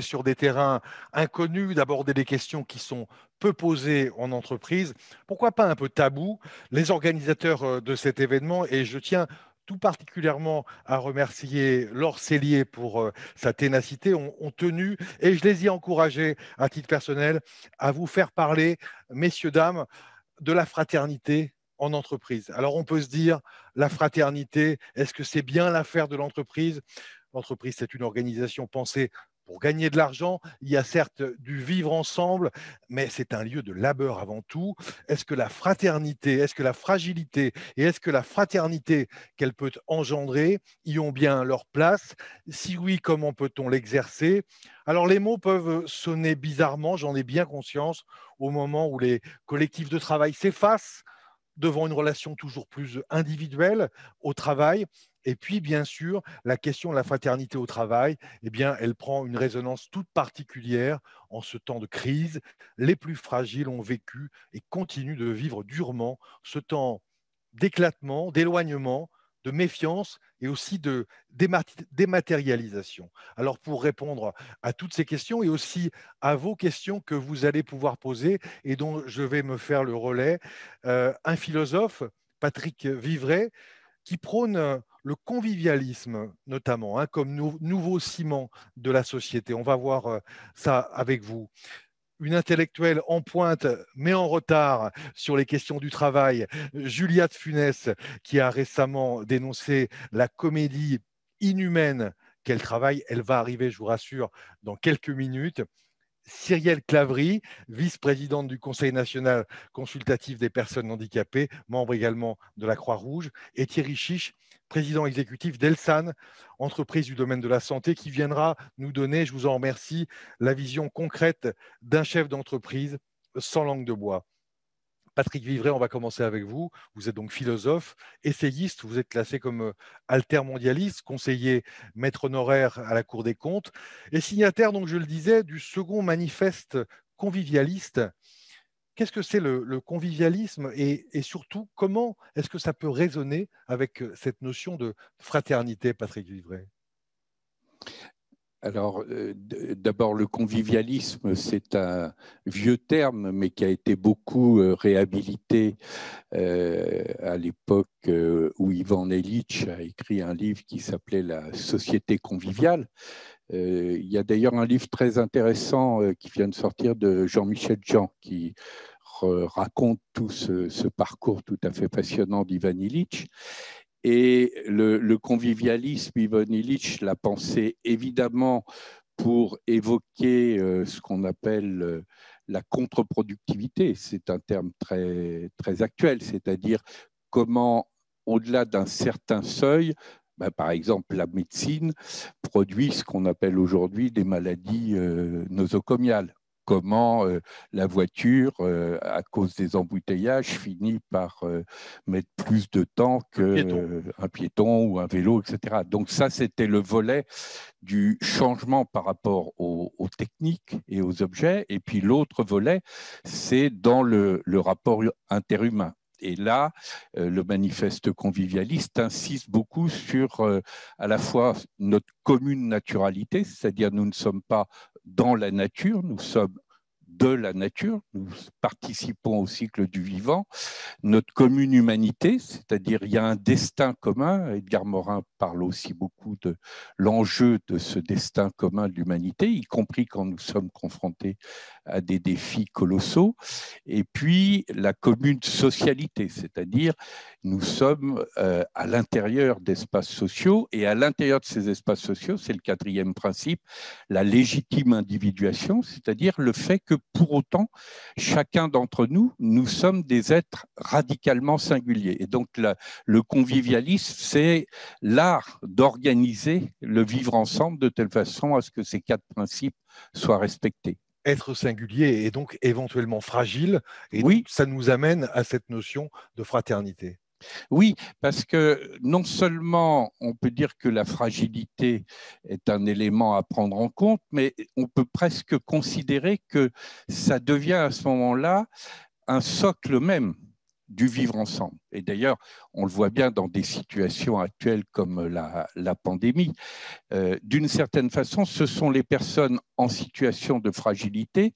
sur des terrains inconnus, d'aborder des questions qui sont peu posées en entreprise. Pourquoi pas un peu tabou Les organisateurs euh, de cet événement, et je tiens tout particulièrement à remercier Laure Cellier pour euh, sa ténacité, ont, tenu, et je les ai encouragés à titre personnel, à vous faire parler, messieurs, dames, de la fraternité en entreprise. Alors on peut se dire, la fraternité, est-ce que c'est bien l'affaire de l'entreprise L'entreprise, c'est une organisation pensée pour gagner de l'argent, il y a certes du vivre ensemble, mais c'est un lieu de labeur avant tout. Est-ce que la fraternité, est-ce que la fragilité et est-ce que la fraternité qu'elle peut engendrer y ont bien leur place Si oui, comment peut-on l'exercer Alors les mots peuvent sonner bizarrement, j'en ai bien conscience, au moment où les collectifs de travail s'effacent, devant une relation toujours plus euh, individuelle au travail. Et puis, bien sûr, la question de la fraternité au travail, eh bien, elle prend une résonance toute particulière en ce temps de crise. Les plus fragiles ont vécu et continuent de vivre durement ce temps d'éclatement, d'éloignement, de méfiance et aussi de dématérialisation. Alors pour répondre à toutes ces questions et aussi à vos questions que vous allez pouvoir poser et dont je vais me faire le relais, euh, un philosophe, Patrick Vivray, qui prône le convivialisme notamment hein, comme nouveau ciment de la société. On va voir euh, ça avec vous une intellectuelle en pointe, mais en retard sur les questions du travail, Juliette Funès, qui a récemment dénoncé la comédie inhumaine qu'elle travaille. Elle va arriver, je vous rassure, dans quelques minutes. Cyrielle Clavry, vice-présidente du Conseil national consultatif des personnes handicapées, membre également de la Croix-Rouge, et Thierry Chiche, président exécutif d'Elsan, entreprise du domaine de la santé, qui viendra nous donner, je vous en remercie, la vision concrète d'un chef d'entreprise sans langue de bois. Patrick Vivray, on va commencer avec vous. Vous êtes donc philosophe, essayiste, vous êtes classé comme euh, altermondialiste, conseiller maître honoraire à la Cour des comptes et signataire, donc je le disais, du second manifeste convivialiste qu'est-ce que c'est le, convivialisme et, surtout, comment est-ce que ça peut résonner avec euh, cette notion de fraternité, Patrick Vivray alors, euh, d'abord, le convivialisme, c'est un vieux terme, mais qui a été beaucoup euh, réhabilité à l'époque où Ivan Elitch a écrit un livre qui s'appelait La société conviviale, euh, il y a d'ailleurs un livre très intéressant euh, qui vient de sortir de Jean-Michel Jean qui raconte tout ce, parcours tout à fait passionnant d'Ivan Illich. Et le, convivialisme, Ivan Illich l'a pensé évidemment pour évoquer euh, ce qu'on appelle la contre-productivité. C'est un terme très, très actuel, c'est-à-dire comment, au-delà d'un certain seuil, bah, par exemple, la médecine produit ce qu'on appelle aujourd'hui des maladies euh, nosocomiales. Comment euh, la voiture, euh, à cause des embouteillages, finit par mettre plus de temps qu'un piéton. ou un vélo, etc. Donc ça, c'était le volet du changement par rapport aux, techniques et aux objets. Et puis l'autre volet, c'est dans le rapport interhumain. Et là, euh, le manifeste convivialiste insiste beaucoup sur euh, à la fois notre commune naturalité, c'est-à-dire nous ne sommes pas dans la nature, nous sommes de la nature, nous participons au cycle du vivant, notre commune humanité, c'est-à-dire il y a un destin commun, Edgar Morin parle aussi beaucoup de l'enjeu de ce destin commun de l'humanité, y compris quand nous sommes confrontés à des défis colossaux, et puis la commune socialité, c'est-à-dire nous sommes euh, à l'intérieur d'espaces sociaux, et à l'intérieur de ces espaces sociaux, c'est le quatrième principe, la légitime individuation, c'est-à-dire le fait que pour autant, chacun d'entre nous, nous sommes des êtres radicalement singuliers. Et donc, le convivialisme, c'est l'art d'organiser le vivre ensemble de telle façon à ce que ces quatre principes soient respectés être singulier et donc éventuellement fragile. Et oui. ça nous amène à cette notion de fraternité. Oui, parce que non seulement on peut dire que la fragilité est un élément à prendre en compte, mais on peut presque considérer que ça devient à ce moment-là un socle même du vivre ensemble. Et d'ailleurs, on le voit bien dans des situations actuelles comme la, pandémie. Euh, d'une certaine façon, ce sont les personnes en situation de fragilité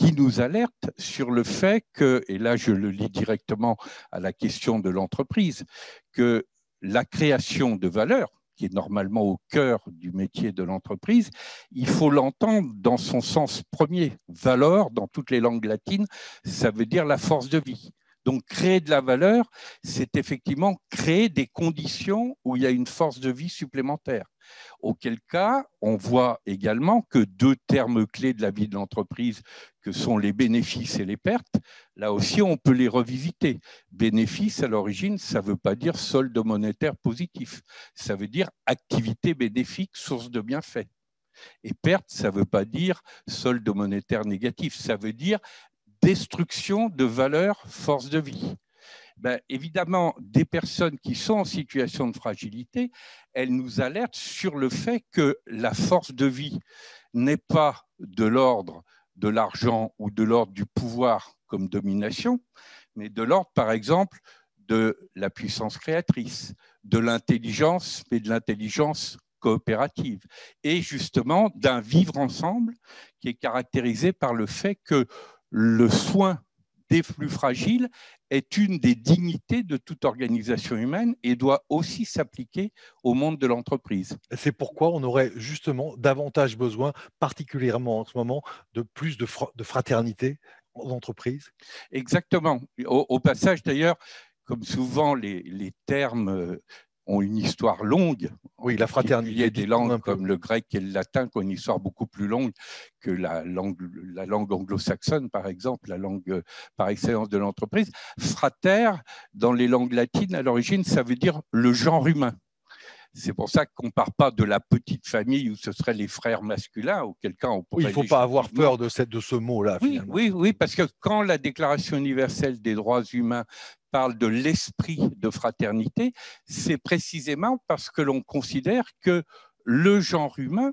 qui nous alerte sur le fait que, et là je le lis directement à la question de l'entreprise, que la création de valeur, qui est normalement au cœur du métier de l'entreprise, il faut l'entendre dans son sens premier. valeur, dans toutes les langues latines, ça veut dire la force de vie. Donc créer de la valeur, c'est effectivement créer des conditions où il y a une force de vie supplémentaire. Auquel cas, on voit également que deux termes clés de la vie de l'entreprise, que sont les bénéfices et les pertes, là aussi, on peut les revisiter. Bénéfice, à l'origine, ça ne veut pas dire solde monétaire positif, ça veut dire activité bénéfique, source de bienfaits. Et perte, ça ne veut pas dire solde monétaire négatif, ça veut dire destruction de valeur, force de vie. Ben, évidemment, des personnes qui sont en situation de fragilité, elles nous alertent sur le fait que la force de vie n'est pas de l'ordre de l'argent ou de l'ordre du pouvoir comme domination, mais de l'ordre, par exemple, de la puissance créatrice, de l'intelligence, mais de l'intelligence coopérative, et justement d'un vivre ensemble qui est caractérisé par le fait que le soin des plus fragiles est une des dignités de toute organisation humaine et doit aussi s'appliquer au monde de l'entreprise. C'est pourquoi on aurait justement davantage besoin, particulièrement en ce moment, de plus de, de fraternité en entreprise. Exactement. Au, passage, d'ailleurs, comme souvent les, les termes euh, ont une histoire longue. Oui, la fraternité. Il y a des langues comme le grec et le latin qui ont une histoire beaucoup plus longue que la langue, la langue anglo-saxonne, par exemple, la langue par excellence de l'entreprise. Frater, dans les langues latines, à l'origine, ça veut dire le genre humain. C'est pour ça qu'on ne part pas de la petite famille où ce seraient les frères masculins, ou quelqu'un. il ne faut pas avoir peur de, ce mot-là. oui, oui, parce que quand la Déclaration universelle des droits humains parle de l'esprit de fraternité, c'est précisément parce que l'on considère que le genre humain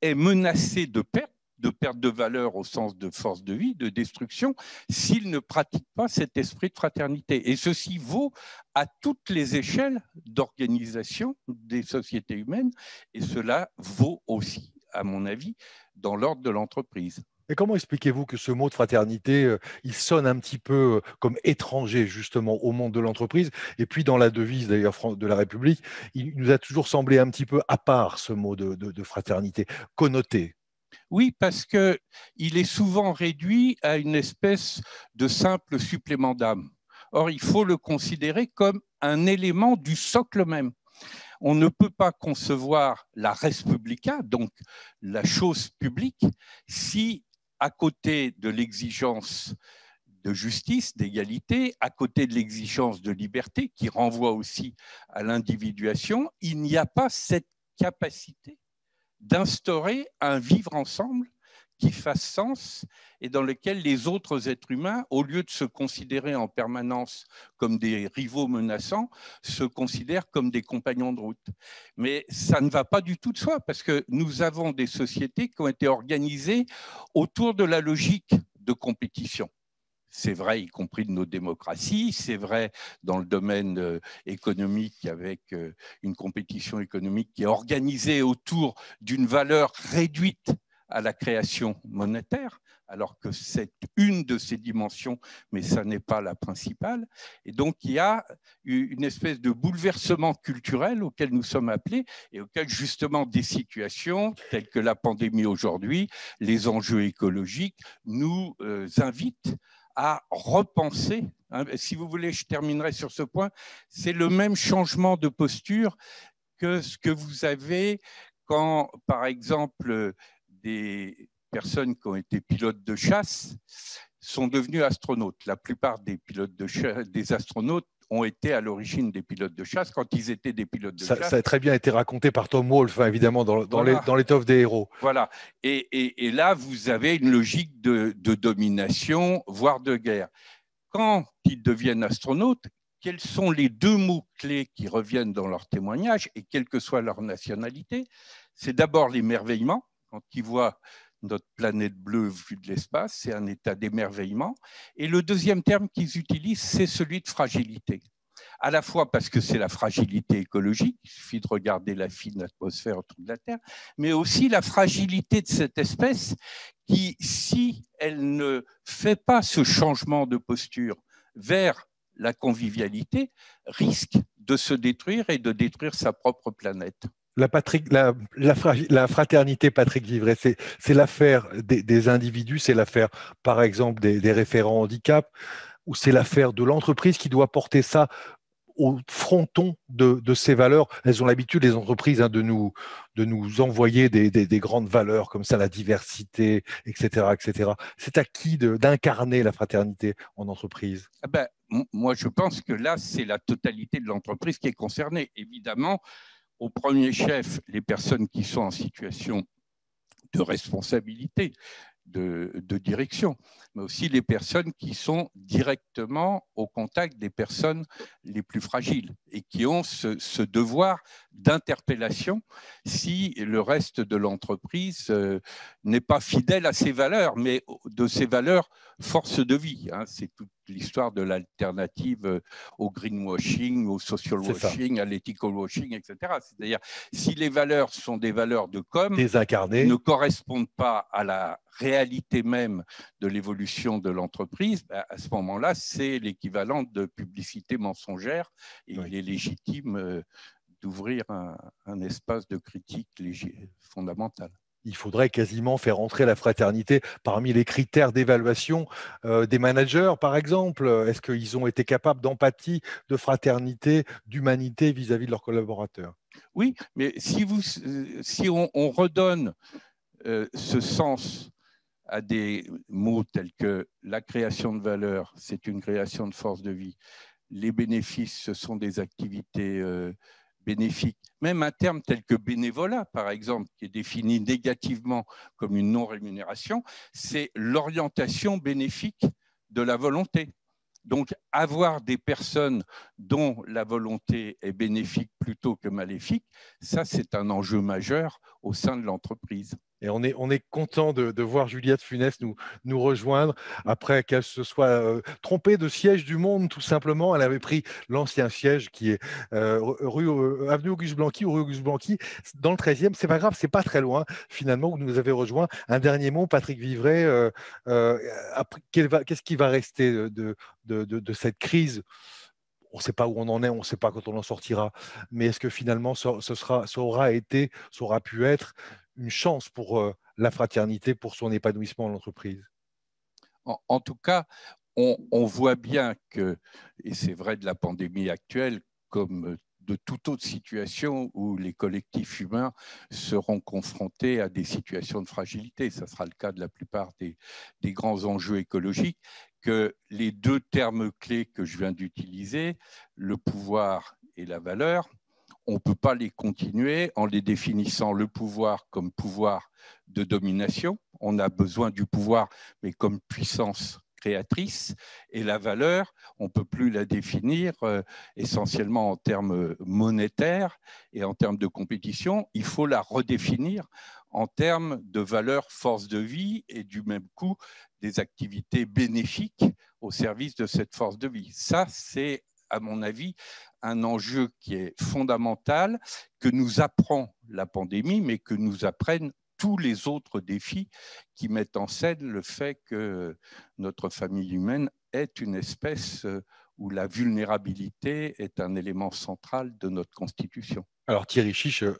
est menacé de perte de perte de valeur au sens de force de vie, de destruction, s'ils ne pratiquent pas cet esprit de fraternité. Et ceci vaut à toutes les échelles d'organisation des sociétés humaines, et cela vaut aussi, à mon avis, dans l'ordre de l'entreprise. Et comment expliquez-vous que ce mot de fraternité, euh, il sonne un petit peu euh, comme étranger justement au monde de l'entreprise Et puis dans la devise d'ailleurs de la République, il nous a toujours semblé un petit peu à part ce mot de, de fraternité, connoté. Oui, parce qu'il est souvent réduit à une espèce de simple supplément d'âme. Or, il faut le considérer comme un élément du socle même. On ne peut pas concevoir la res publica, donc la chose publique, si à côté de l'exigence de justice, d'égalité, à côté de l'exigence de liberté, qui renvoie aussi à l'individuation, il n'y a pas cette capacité d'instaurer un vivre ensemble qui fasse sens et dans lequel les autres êtres humains, au lieu de se considérer en permanence comme des rivaux menaçants, se considèrent comme des compagnons de route. Mais ça ne va pas du tout de soi, parce que nous avons des sociétés qui ont été organisées autour de la logique de compétition. C'est vrai, y compris de nos démocraties, c'est vrai dans le domaine euh, économique avec euh, une compétition économique qui est organisée autour d'une valeur réduite à la création monétaire, alors que c'est une de ces dimensions, mais ça n'est pas la principale. Et donc, il y a une espèce de bouleversement culturel auquel nous sommes appelés et auquel, justement, des situations telles que la pandémie aujourd'hui, les enjeux écologiques, nous euh, invitent à repenser. Hein. si vous voulez, je terminerai sur ce point. C'est le même changement de posture que ce que vous avez quand, par exemple, des personnes qui ont été pilotes de chasse sont devenues astronautes. La plupart des pilotes de chasse, des astronautes ont été à l'origine des pilotes de chasse quand ils étaient des pilotes de chasse. Ça a très bien été raconté par Tom Wolfe, hein, évidemment, dans, dans l'étoffe des héros. Voilà. Et, là, vous avez une logique de, de domination, voire de guerre. Quand ils deviennent astronautes, quels sont les deux mots-clés qui reviennent dans leur témoignage, et quelle que soit leur nationalité C'est d'abord l'émerveillement, quand ils voient notre planète bleue vue de l'espace, c'est un état d'émerveillement. Et le deuxième terme qu'ils utilisent, c'est celui de fragilité. À la fois parce que c'est la fragilité écologique, il suffit de regarder la fine atmosphère autour de la Terre, mais aussi la fragilité de cette espèce qui, si elle ne fait pas ce changement de posture vers la convivialité, risque de se détruire et de détruire sa propre planète la, Patrick, la, la, fraternité Patrick Vivret, c'est, l'affaire des, individus, c'est l'affaire, par exemple, des, référents handicap, ou c'est l'affaire de l'entreprise qui doit porter ça au fronton de, ses valeurs. Elles ont l'habitude, les entreprises, hein, de, nous, de nous envoyer des, grandes valeurs comme ça, la diversité, etc. etc. C'est à qui d'incarner la fraternité en entreprise ah ben, Moi, je pense que là, c'est la totalité de l'entreprise qui est concernée. Évidemment, au premier chef les personnes qui sont en situation de responsabilité, de, direction, mais aussi les personnes qui sont directement au contact des personnes les plus fragiles et qui ont ce, ce devoir d'interpellation si le reste de l'entreprise euh, n'est pas fidèle à ses valeurs, mais de ses valeurs force de vie. Hein. C'est toute l'histoire de l'alternative euh, au greenwashing, au social washing, à l'ethical washing, etc. C'est-à-dire, si les valeurs sont des valeurs de com, ne correspondent pas à la réalité même de l'évolution de l'entreprise, ben, à ce moment-là, c'est l'équivalent de publicité mensongère et il est légitime euh, d'ouvrir un, espace de critique fondamental. Il faudrait quasiment faire entrer la fraternité parmi les critères d'évaluation euh, des managers, par exemple. Est-ce qu'ils ont été capables d'empathie, de fraternité, d'humanité vis-à-vis de leurs collaborateurs Oui, mais si, vous, euh, si on, redonne euh, ce sens à des mots tels que la création de valeur, c'est une création de force de vie, les bénéfices, ce sont des activités bénéfique, même un terme tel que bénévolat, par exemple, qui est défini négativement comme une non-rémunération, c'est l'orientation bénéfique de la volonté. Donc, avoir des personnes dont la volonté est bénéfique plutôt que maléfique, ça, c'est un enjeu majeur au sein de l'entreprise. Et on est, on est content de, voir Juliette Funès nous, nous rejoindre après qu'elle se soit euh, trompée de siège du monde, tout simplement. Elle avait pris l'ancien siège qui est euh, rue, euh, avenue Auguste Blanqui ou rue Auguste Blanqui dans le 13e. C'est pas grave, c'est pas très loin, finalement, où nous avez rejoint. Un dernier mot, Patrick Vivray, qu'est-ce qui va rester de, de, cette crise on ne sait pas où on en est, on ne sait pas quand on en sortira. Mais est-ce que finalement, ce sera, ça aura été, ça aura pu être une chance pour euh, la fraternité, pour son épanouissement dans l'entreprise en, tout cas, on, voit bien que, et c'est vrai de la pandémie actuelle, comme euh, de toute autre situation où les collectifs humains seront confrontés à des situations de fragilité. Ça sera le cas de la plupart des grands enjeux écologiques. Que les deux termes clés que je viens d'utiliser, le pouvoir et la valeur, on ne peut pas les continuer en les définissant le pouvoir comme pouvoir de domination. On a besoin du pouvoir, mais comme puissance créatrice. Et la valeur, on ne peut plus la définir euh, essentiellement en termes monétaires et en termes de compétition. Il faut la redéfinir en termes de valeur force de vie et du même coup des activités bénéfiques au service de cette force de vie. Ça, c'est à mon avis, un enjeu qui est fondamental, que nous apprend la pandémie, mais que nous apprennent tous les autres défis qui mettent en scène le fait que notre famille humaine est une espèce euh, où la vulnérabilité est un élément central de notre constitution. Alors Thierry Chiche, euh,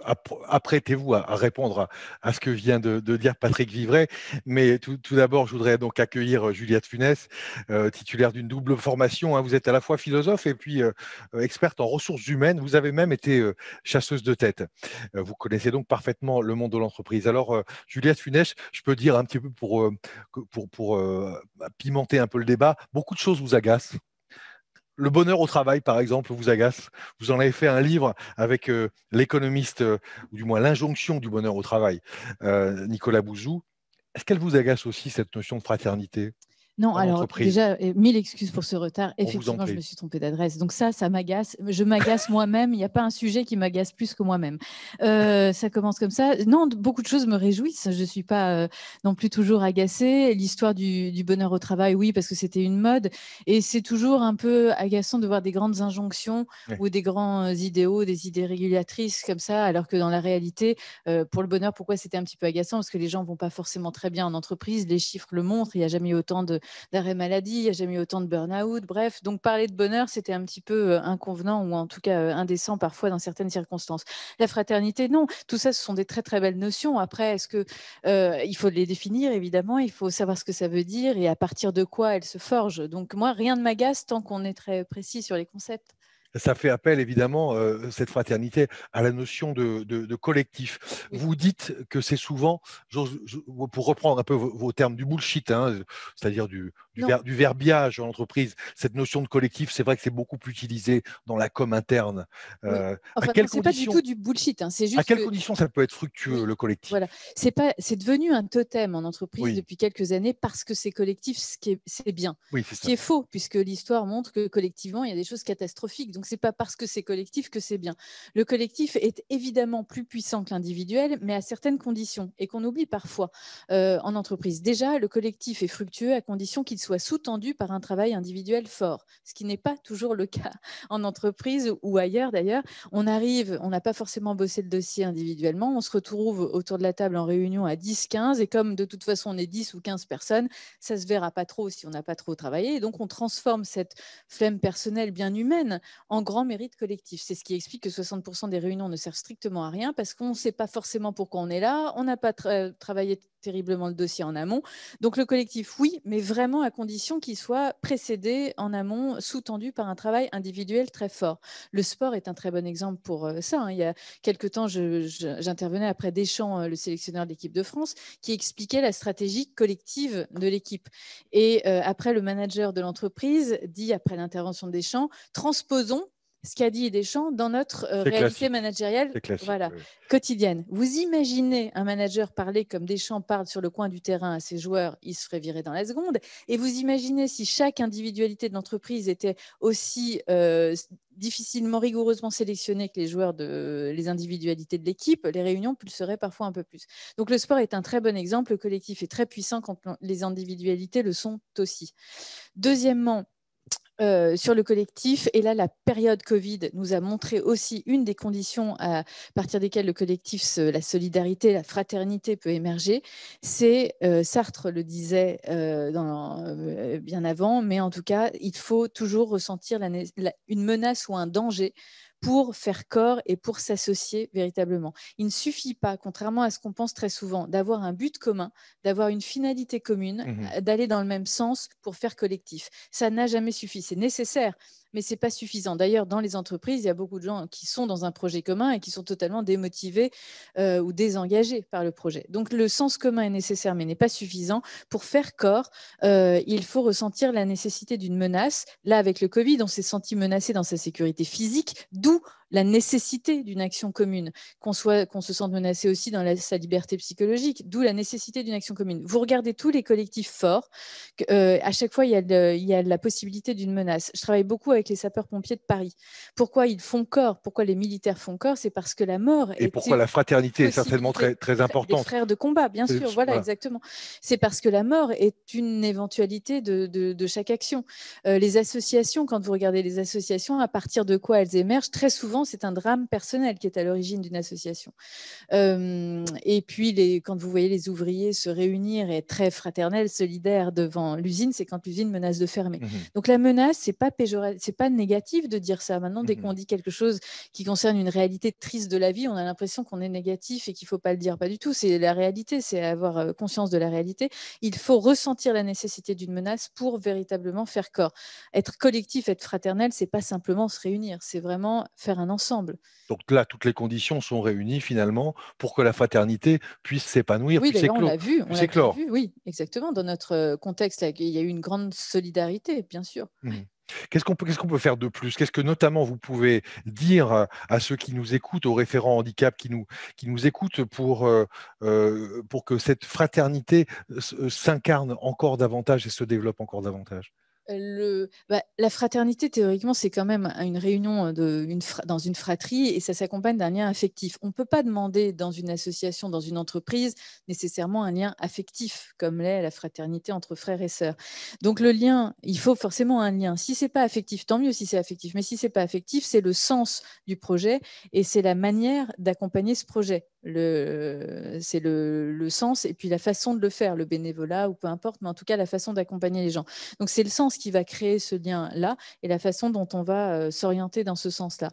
apprêtez-vous à répondre à, ce que vient de, dire Patrick Vivray, mais tout, d'abord, je voudrais donc accueillir euh, Juliette Funès, euh, titulaire d'une double formation. Hein. Vous êtes à la fois philosophe et puis experte en ressources humaines. Vous avez même été chasseuse de tête. vous connaissez donc parfaitement le monde de l'entreprise. Alors Juliette Funès, je peux dire un petit peu pour, pour, pour pimenter un peu le débat, beaucoup de choses vous agacent le bonheur au travail, par exemple, vous agace. Vous en avez fait un livre avec euh, l'économiste, euh, ou du moins l'injonction du bonheur au travail, euh, Nicolas Bouzou. Est-ce qu'elle vous agace aussi, cette notion de fraternité non, alors déjà, euh, mille excuses pour ce retard. Effectivement, je me suis trompée d'adresse. Donc ça, ça m'agace. Je m'agace moi-même. Il n'y a pas un sujet qui m'agace plus que moi-même. Euh, ça commence comme ça. Non, beaucoup de choses me réjouissent. Je ne suis pas euh, non plus toujours agacée. L'histoire du, bonheur au travail, oui, parce que c'était une mode. Et c'est toujours un peu agaçant de voir des grandes injonctions ou des grands idéaux, des idées régulatrices comme ça, alors que dans la réalité, pour le bonheur, pourquoi c'était un petit peu agaçant Parce que les gens ne vont pas forcément très bien en entreprise. Les chiffres le montrent. Il n'y a jamais autant de d'arrêt maladie, il n'y a jamais eu autant de burn-out. Bref, donc parler de bonheur, c'était un petit peu euh, inconvenant ou en tout cas euh, indécent parfois dans certaines circonstances. La fraternité, non. Tout ça, ce sont des très très belles notions. Après, est-ce que euh, il faut les définir évidemment, il faut savoir ce que ça veut dire et à partir de quoi elles se forgent. Donc moi, rien ne m'agace tant qu'on est très précis sur les concepts ça fait appel évidemment, euh, cette fraternité, à la notion de, collectif. Vous dites que c'est souvent, pour reprendre un peu vos, termes, du bullshit, hein, c'est-à-dire du, du, ver, du verbiage en entreprise. Cette notion de collectif, c'est vrai que c'est beaucoup plus utilisé dans la com interne. Oui. Euh, enfin, pas du tout du bullshit. Hein. à quelles conditions ça peut être fructueux le collectif Voilà, c'est pas, c'est devenu un totem en entreprise depuis quelques années parce que c'est collectif, ce qui est, c'est bien. ce qui est faux puisque l'histoire montre que collectivement il y a des choses catastrophiques. Donc c'est pas parce que c'est collectif que c'est bien. Le collectif est évidemment plus puissant que l'individuel, mais à certaines conditions et qu'on oublie parfois euh, en entreprise. Déjà, le collectif est fructueux à condition qu'il soit sous-tendu par un travail individuel fort, ce qui n'est pas toujours le cas en entreprise ou ailleurs d'ailleurs. On arrive, on n'a pas forcément bossé le dossier individuellement, on se retrouve autour de la table en réunion à 10, 15, et comme de toute façon on est 10 ou 15 personnes, ça se verra pas trop si on n'a pas trop travaillé, et donc on transforme cette flemme personnelle bien humaine en grand mérite collectif. C'est ce qui explique que 60% des réunions ne servent strictement à rien parce qu'on ne sait pas forcément pourquoi on est là, on n'a pas travaillé terriblement le dossier en amont. Donc le collectif, oui, mais vraiment à condition qu'il soit précédé en amont, sous-tendu par un travail individuel très fort. Le sport est un très bon exemple pour euh, ça. Hein. Il y a quelque temps, j'intervenais après Deschamps, euh, le sélectionneur de l'équipe de France, qui expliquait la stratégie collective de l'équipe. Et euh, après, le manager de l'entreprise dit, après l'intervention de Deschamps, transposons ce qu'a dit Deschamps dans notre euh, réalité managériale voilà, quotidienne. Vous imaginez un manager parler comme Deschamps parle sur le coin du terrain à ses joueurs, il se ferait virer dans la seconde. Et vous imaginez si chaque individualité de l'entreprise était aussi euh, difficilement, rigoureusement sélectionnée que les joueurs, de, les individualités de l'équipe, les réunions pulseraient parfois un peu plus. Donc le sport est un très bon exemple, le collectif est très puissant quand les individualités le sont aussi. Deuxièmement, euh, sur le collectif. Et là, la période Covid nous a montré aussi une des conditions à partir desquelles le collectif, la solidarité, la fraternité peut émerger. C'est, euh, Sartre le disait euh, bien avant, mais en tout cas, il faut toujours ressentir une menace ou un danger pour faire corps et pour s'associer véritablement. Il ne suffit pas, contrairement à ce qu'on pense très souvent, d'avoir un but commun, d'avoir une finalité commune, mmh euh, d'aller dans le même sens pour faire collectif. Ça n'a jamais suffi. C'est nécessaire mais ce n'est pas suffisant. D'ailleurs, dans les entreprises, il y a beaucoup de gens qui sont dans un projet commun et qui sont totalement démotivés euh, ou désengagés par le projet. Donc, le sens commun est nécessaire, mais n'est pas suffisant. Pour faire corps, euh, il faut ressentir la nécessité d'une menace. Là, avec le Covid, on s'est senti menacé dans sa sécurité physique, d'où la nécessité d'une action commune, qu'on soit, se sente menacé aussi dans sa liberté psychologique, d'où la nécessité d'une action commune. Vous regardez tous les collectifs forts, euh, à chaque fois il y a, il y a la possibilité d'une menace. Je travaille beaucoup avec les sapeurs-pompiers de Paris. Pourquoi ils font corps Pourquoi les militaires font corps C'est parce que la mort et pourquoi la fraternité est certainement très très importante. Les frères de combat, bien sûr. Voilà, exactement. C'est parce que la mort est une éventualité de, chaque action. Euh, les associations, quand vous regardez les associations, à partir de quoi elles émergent Très souvent c'est un drame personnel qui est à l'origine d'une association. Euh, et puis, quand vous voyez les ouvriers se réunir et être très fraternels, solidaires devant l'usine, c'est quand l'usine menace de fermer. Mmh Donc, la menace, c'est pas c'est pas négatif de dire ça. Maintenant, dès mmh qu'on dit quelque chose qui concerne une réalité triste de la vie, on a l'impression qu'on est négatif et qu'il faut pas le dire. Pas du tout. C'est la réalité. C'est avoir euh, conscience de la réalité. Il faut ressentir la nécessité d'une menace pour véritablement faire corps. Être collectif, être fraternel, c'est pas simplement se réunir. C'est vraiment faire un ensemble. Donc là, toutes les conditions sont réunies finalement pour que la fraternité puisse s'épanouir. Oui, on l'a vu, on l'a vu, oui, exactement. Dans notre euh, contexte, il y a eu une grande solidarité, bien sûr. Mmh. Qu'est-ce qu'on peut, faire de plus Qu'est-ce que notamment vous pouvez dire à ceux qui nous écoutent, aux référents handicap qui nous, écoutent pour, euh, euh, pour que cette fraternité s'incarne encore davantage et se développe encore davantage le, bah, la fraternité, théoriquement, c'est quand même une réunion euh, dans une fratrie et ça s'accompagne d'un lien affectif. On ne peut pas demander dans une association, dans une entreprise, nécessairement un lien affectif, comme l'est la fraternité entre frères et sœurs. Donc le lien, il faut forcément un lien. Si c'est pas affectif, tant mieux si c'est affectif. Mais si c'est pas affectif, c'est le sens du projet et c'est la manière d'accompagner ce projet le, c'est le, sens et puis la façon de le faire, le bénévolat ou peu importe, mais en tout cas la façon d'accompagner les gens. Donc c'est le sens qui va créer ce lien-là et la façon dont on va euh, s'orienter dans ce sens-là.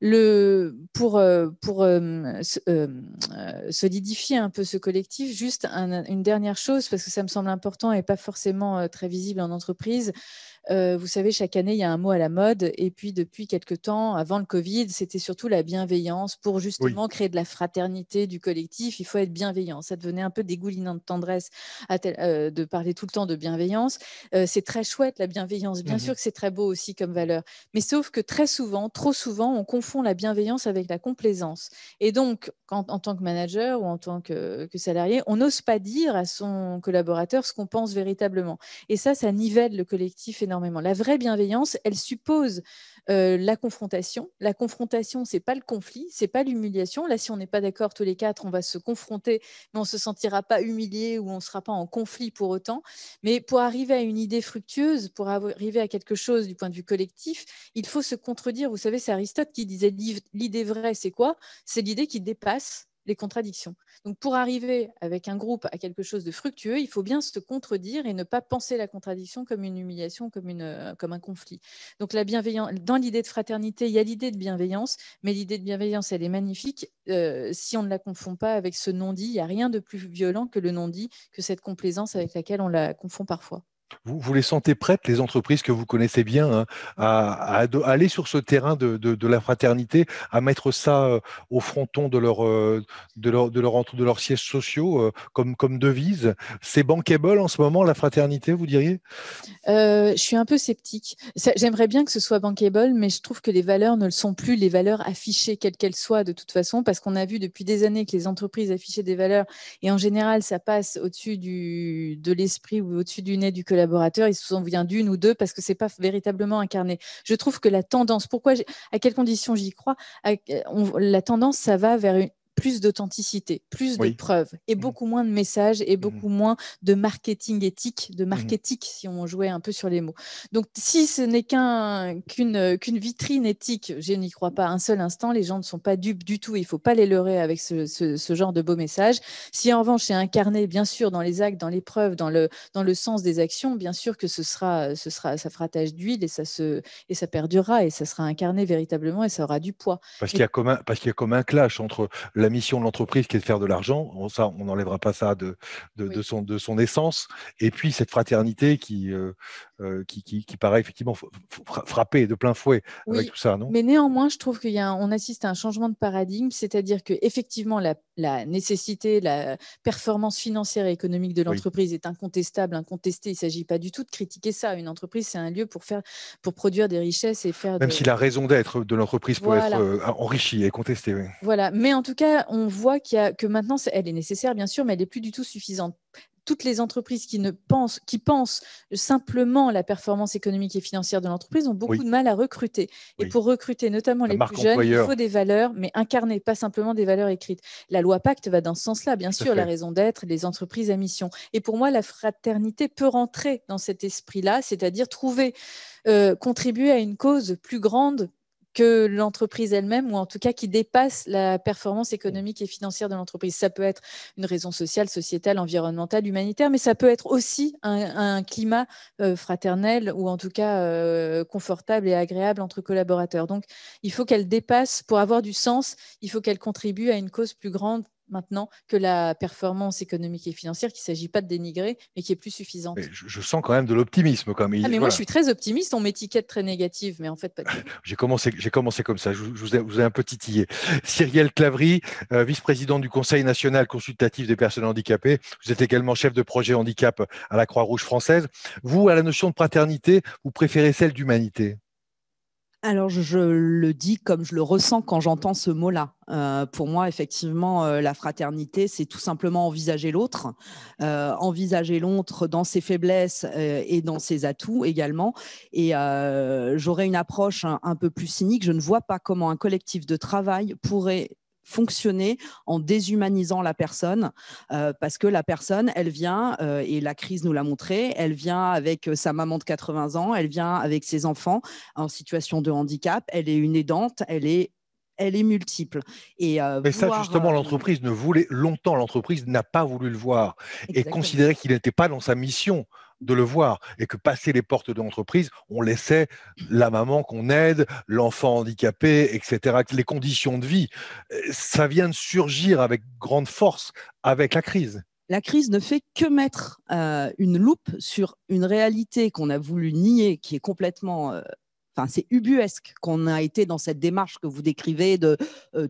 Le, pour euh, euh, solidifier un peu ce collectif, juste une dernière chose, parce que ça me semble important et pas forcément très visible en entreprise, euh, vous savez, chaque année, il y a un mot à la mode. Et puis, depuis quelques temps, avant le Covid, c'était surtout la bienveillance. Pour justement créer de la fraternité du collectif, il faut être bienveillant. Ça devenait un peu dégoulinant de tendresse à euh, de parler tout le temps de bienveillance. Euh, c'est très chouette, la bienveillance. Bien mmh sûr que c'est très beau aussi comme valeur. Mais sauf que très souvent, trop souvent, on confond la bienveillance avec la complaisance. Et donc, quand, en tant que manager ou en tant que, que salarié, on n'ose pas dire à son collaborateur ce qu'on pense véritablement. Et ça, ça nivelle le collectif et la vraie bienveillance, elle suppose euh, la confrontation. La confrontation, c'est pas le conflit, c'est pas l'humiliation. Là, si on n'est pas d'accord tous les quatre, on va se confronter, mais on se sentira pas humilié ou on sera pas en conflit pour autant. Mais pour arriver à une idée fructueuse, pour arriver à quelque chose du point de vue collectif, il faut se contredire. Vous savez, c'est Aristote qui disait l'idée vraie, c'est quoi C'est l'idée qui dépasse les contradictions. Donc pour arriver avec un groupe à quelque chose de fructueux, il faut bien se contredire et ne pas penser la contradiction comme une humiliation, comme, une, euh, comme un conflit. Donc la bienveillance, dans l'idée de fraternité, il y a l'idée de bienveillance, mais l'idée de bienveillance, elle est magnifique euh, si on ne la confond pas avec ce non-dit. Il n'y a rien de plus violent que le non-dit, que cette complaisance avec laquelle on la confond parfois vous, les sentez prêtes, les entreprises que vous connaissez bien, hein, à, aller sur ce terrain de, la fraternité, à mettre ça euh, au fronton de leur, de euh, de leur, de leurs sièges sociaux euh, comme, comme devise C'est bankable en ce moment, la fraternité, vous diriez Je suis un peu sceptique. J'aimerais bien que ce soit bankable, mais je trouve que les valeurs ne le sont plus, les valeurs affichées, quelles qu'elles soient, de toute façon, parce qu'on a vu depuis des années que les entreprises affichaient des valeurs, et en général, ça passe au-dessus de l'esprit ou au-dessus du nez du collègue il ils se vient d'une ou deux parce que c'est pas véritablement incarné. Je trouve que la tendance, pourquoi, à quelles conditions j'y crois, euh, la tendance, ça va vers une, plus d'authenticité, plus de preuves et mmh. beaucoup moins de messages et mmh. beaucoup moins de marketing éthique, de mmh. marketing si on jouait un peu sur les mots. Donc si ce n'est qu'un, qu'une, qu'une vitrine éthique, je n'y crois pas un seul instant, les gens ne sont pas dupes du tout, il ne faut pas les leurrer avec ce, ce, genre de beau message. Si en revanche c'est incarné bien sûr dans les actes, dans les preuves, dans le, dans le sens des actions, bien sûr que ce sera, ce sera, ça fera tâche d'huile et ça, se, et ça perdurera et ça sera incarné véritablement et ça aura du poids. Parce qu'il y a comme parce qu'il y a comme un clash entre la la mission de l'entreprise qui est de faire de l'argent. On, ça, on n'enlèvera pas ça de, de, son, de son essence. Et puis cette fraternité qui, euh, euh, qui, qui, paraît effectivement frappée de plein fouet avec tout ça. Non Mais néanmoins, je trouve qu'on assiste à un changement de paradigme, c'est-à-dire que effectivement la, nécessité, la performance financière et économique de l'entreprise est incontestable, incontestée. Il ne s'agit pas du tout de critiquer ça. Une entreprise, c'est un lieu pour, faire, pour produire des richesses et faire. Même si la raison d'être de l'entreprise pour être euh, enrichie et contestée. Voilà, mais en tout cas, on voit qu'il a, que maintenant, elle est nécessaire, bien sûr, mais elle n'est plus du tout suffisante toutes les entreprises qui ne pensent, qui pensent simplement la performance économique et financière de l'entreprise ont beaucoup de mal à recruter. Et pour recruter, notamment les plus jeunes, il faut des valeurs, mais incarner pas simplement des valeurs écrites. La loi Pacte va dans ce sens-là, bien sûr, la raison d'être, les entreprises à mission. Et pour moi, la fraternité peut rentrer dans cet esprit-là, c'est-à-dire trouver, euh, contribuer à une cause plus grande que l'entreprise elle-même, ou en tout cas qui dépasse la performance économique et financière de l'entreprise. Ça peut être une raison sociale, sociétale, environnementale, humanitaire, mais ça peut être aussi un, climat euh, fraternel ou en tout cas euh, confortable et agréable entre collaborateurs. Donc, il faut qu'elle dépasse, pour avoir du sens, il faut qu'elle contribue à une cause plus grande maintenant que la performance économique et financière qu'il ne s'agit pas de dénigrer, mais qui est plus suffisante. je, sens quand même de l'optimisme. Quand même. Ah, moi, je suis très optimiste. On m'étiquette très négative, mais en fait, pas j'ai, commencé, j'ai commencé comme ça. Je, vous ai, un peu titillé. Cyrielle Clavry, euh, vice-président du Conseil national consultatif des personnes handicapées. Vous êtes également chef de projet handicap à la Croix-Rouge française. Vous, à la notion de fraternité, vous préférez celle d'humanité alors, je le dis comme je le ressens quand j'entends ce mot-là. Euh, pour moi, effectivement, euh, la fraternité, c'est tout simplement envisager l'autre, euh, envisager l'autre dans ses faiblesses et dans ses atouts également. Et j'aurais une approche un, peu plus cynique. Je ne vois pas comment un collectif de travail pourrait fonctionner en déshumanisant la personne, euh, parce que la personne, elle vient, euh, et la crise nous l'a montré, elle vient avec euh, sa maman de 80 ans, elle vient avec ses enfants en situation de handicap, elle est une aidante, elle est elle est multiple. Et, ça, justement, l'entreprise ne voulait longtemps, l'entreprise n'a pas voulu le voir et considérait qu'il n'était pas dans sa mission de le voir et que passer les portes de l'entreprise, on laissait la maman qu'on aide, l'enfant handicapé, etc., les conditions de vie. Euh, ça vient de surgir avec grande force avec la crise. La crise ne fait que mettre euh, une loupe sur une réalité qu'on a voulu nier, qui est complètement euh, Enfin, c'est ubuesque qu'on a été dans cette démarche que vous décrivez de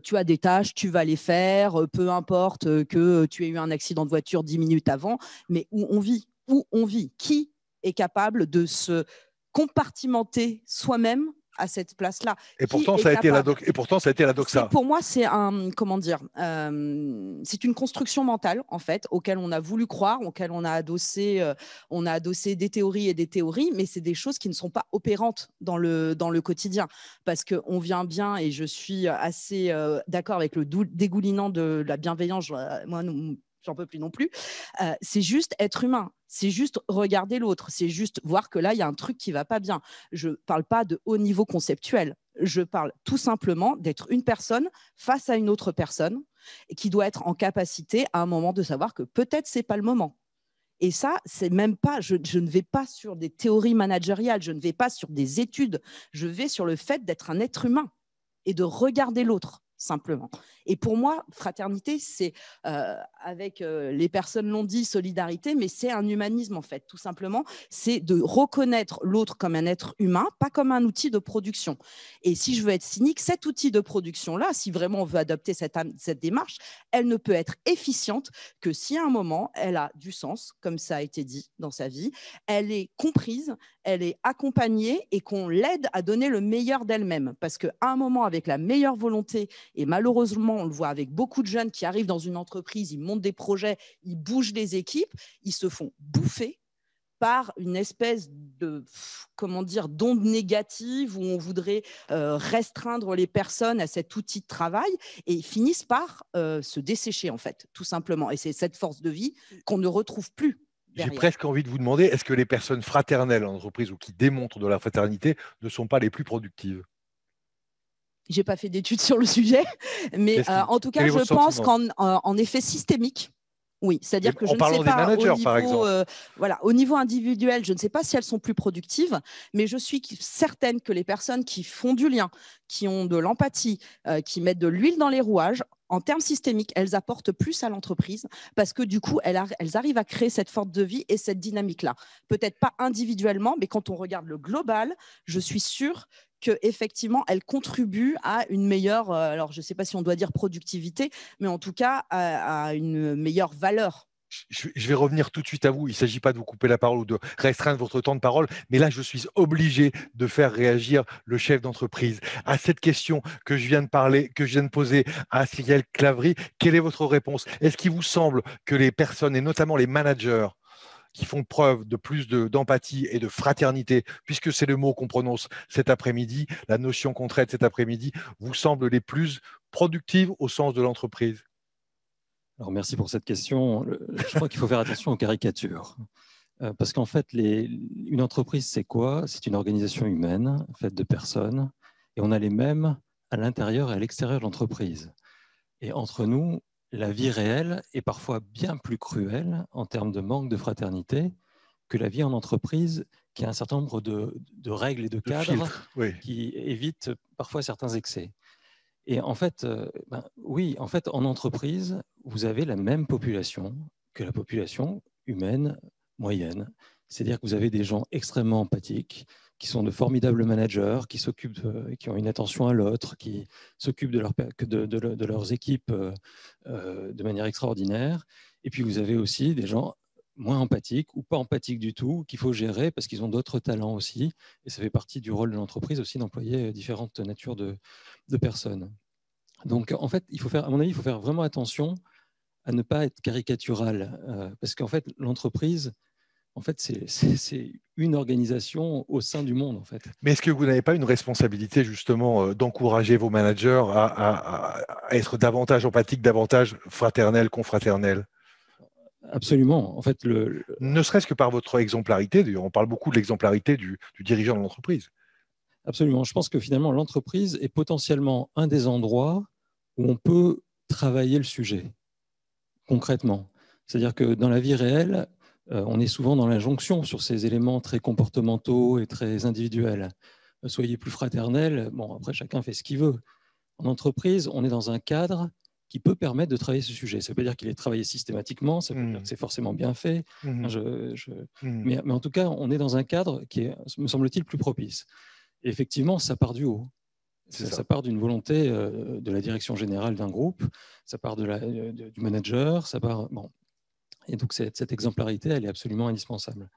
tu as des tâches, tu vas les faire, peu importe que tu aies eu un accident de voiture dix minutes avant, mais où on vit où on vit. Qui est capable de se compartimenter soi-même à cette place-là. Et, pourtant, ça a été la et pourtant, ça a été la doxa. Pour moi, c'est un, comment dire, euh, c'est une construction mentale, en fait, auquel on a voulu croire, auquel on a adossé, euh, on a adossé des théories et des théories, mais c'est des choses qui ne sont pas opérantes dans le, dans le quotidien. Parce que on vient bien, et je suis assez euh, d'accord avec le dégoulinant de la bienveillance. Moi, nous, plus non plus. Euh, c'est juste être humain. C'est juste regarder l'autre. C'est juste voir que là, il y a un truc qui va pas bien. Je parle pas de haut niveau conceptuel. Je parle tout simplement d'être une personne face à une autre personne et qui doit être en capacité à un moment de savoir que peut-être c'est pas le moment. Et ça, c'est même pas, je, je, ne vais pas sur des théories managériales, je ne vais pas sur des études, je vais sur le fait d'être un être humain et de regarder l'autre simplement. Et pour moi, fraternité, c'est, euh, avec euh, les personnes l'ont dit, solidarité, mais c'est un humanisme en fait, tout simplement. C'est de reconnaître l'autre comme un être humain, pas comme un outil de production. Et si je veux être cynique, cet outil de production-là, si vraiment on veut adopter cette, cette démarche, elle ne peut être efficiente que si à un moment, elle a du sens, comme ça a été dit dans sa vie, elle est comprise, elle est accompagnée et qu'on l'aide à donner le meilleur d'elle-même. Parce qu'à un moment, avec la meilleure volonté, et malheureusement, on le voit avec beaucoup de jeunes qui arrivent dans une entreprise, ils montent des projets, ils bougent des équipes, ils se font bouffer par une espèce de comment dire d'onde négative où on voudrait euh, restreindre les personnes à cet outil de travail et finissent par euh, se dessécher en fait tout simplement et c'est cette force de vie qu'on ne retrouve plus j'ai presque envie de vous demander, est-ce que les personnes fraternelles en entreprise ou qui démontrent de la fraternité ne sont pas les plus productives Je n'ai pas fait d'études sur le sujet, mais euh, en tout cas, je pense qu'en en effet systémique, oui, c'est-à-dire que je ne sais pas au niveau, par euh, voilà, au niveau individuel, je ne sais pas si elles sont plus productives, mais je suis certaine que les personnes qui font du lien, qui ont de l'empathie, euh, qui mettent de l'huile dans les rouages, en termes systémiques, elles apportent plus à l'entreprise parce que du coup, elles, arrivent à créer cette force de vie et cette dynamique-là. Peut-être pas individuellement, mais quand on regarde le global, je suis sûre effectivement, elle contribue à une meilleure, euh, alors je ne sais pas si on doit dire productivité, mais en tout cas euh, à, une meilleure valeur je vais revenir tout de suite à vous. Il ne s'agit pas de vous couper la parole ou de restreindre votre temps de parole, mais là, je suis obligé de faire réagir le chef d'entreprise à cette question que je viens de que je de poser à Cyril Clavry. Quelle est votre réponse Est-ce qu'il vous semble que les personnes, et notamment les managers, qui font preuve de plus d'empathie et de fraternité, puisque c'est le mot qu'on prononce cet après-midi, la notion qu'on traite cet après-midi, vous semble les plus productives au sens de l'entreprise Alors merci pour cette question. Je crois qu'il faut faire attention aux caricatures. Euh, parce qu'en fait, les, une entreprise, c'est quoi C'est une organisation humaine, faite de personnes, et on a les mêmes à l'intérieur et à l'extérieur de l'entreprise. Et entre nous, la vie réelle est parfois bien plus cruelle en termes de manque de fraternité que la vie en entreprise, qui a un certain nombre de, règles et de, cadres qui évitent parfois certains excès. Et en fait, euh, ben oui, en fait, en entreprise, vous avez la même population que la population humaine moyenne. C'est-à-dire que vous avez des gens extrêmement empathiques, qui sont de formidables managers, qui s'occupent, euh, qui ont une attention à l'autre, qui s'occupent de, leur, de, leurs équipes euh, euh, de manière extraordinaire. Et puis vous avez aussi des gens moins empathiques ou pas empathiques du tout qu'il faut gérer parce qu'ils ont d'autres talents aussi. Et ça fait partie du rôle de l'entreprise aussi d'employer différentes natures de, de, personnes. Donc en fait, il faut faire, à mon avis, il faut faire vraiment attention à ne pas être caricatural parce qu'en fait, l'entreprise en fait, c'est une organisation au sein du monde, en fait. Mais est-ce que vous n'avez pas une responsabilité, justement, euh, d'encourager vos managers à, être davantage empathiques, davantage fraternels, confraternels Absolument. En fait, le, Ne serait-ce que par votre exemplarité, on parle beaucoup de l'exemplarité du dirigeant de l'entreprise. Absolument. Je pense que finalement, l'entreprise est potentiellement un des endroits où on peut travailler le sujet concrètement. C'est-à-dire que dans la vie réelle, euh, on est souvent dans l'injonction sur ces éléments très comportementaux et très individuels. Euh, soyez plus fraternel, bon, après chacun fait ce qu'il veut. En entreprise, on est dans un cadre qui peut permettre de travailler ce sujet. Ça veut pas dire qu'il est travaillé systématiquement, ça veut pas dire mmh. que c'est forcément bien fait. Mmh. Mmh. Mais, en tout cas, on est dans un cadre qui est, me semble-t-il, plus propice. effectivement, ça part du haut. Ça, part d'une volonté euh, de la direction générale d'un groupe, ça part du manager, ça part. Bon. Et donc, cette, exemplarité, elle est absolument indispensable.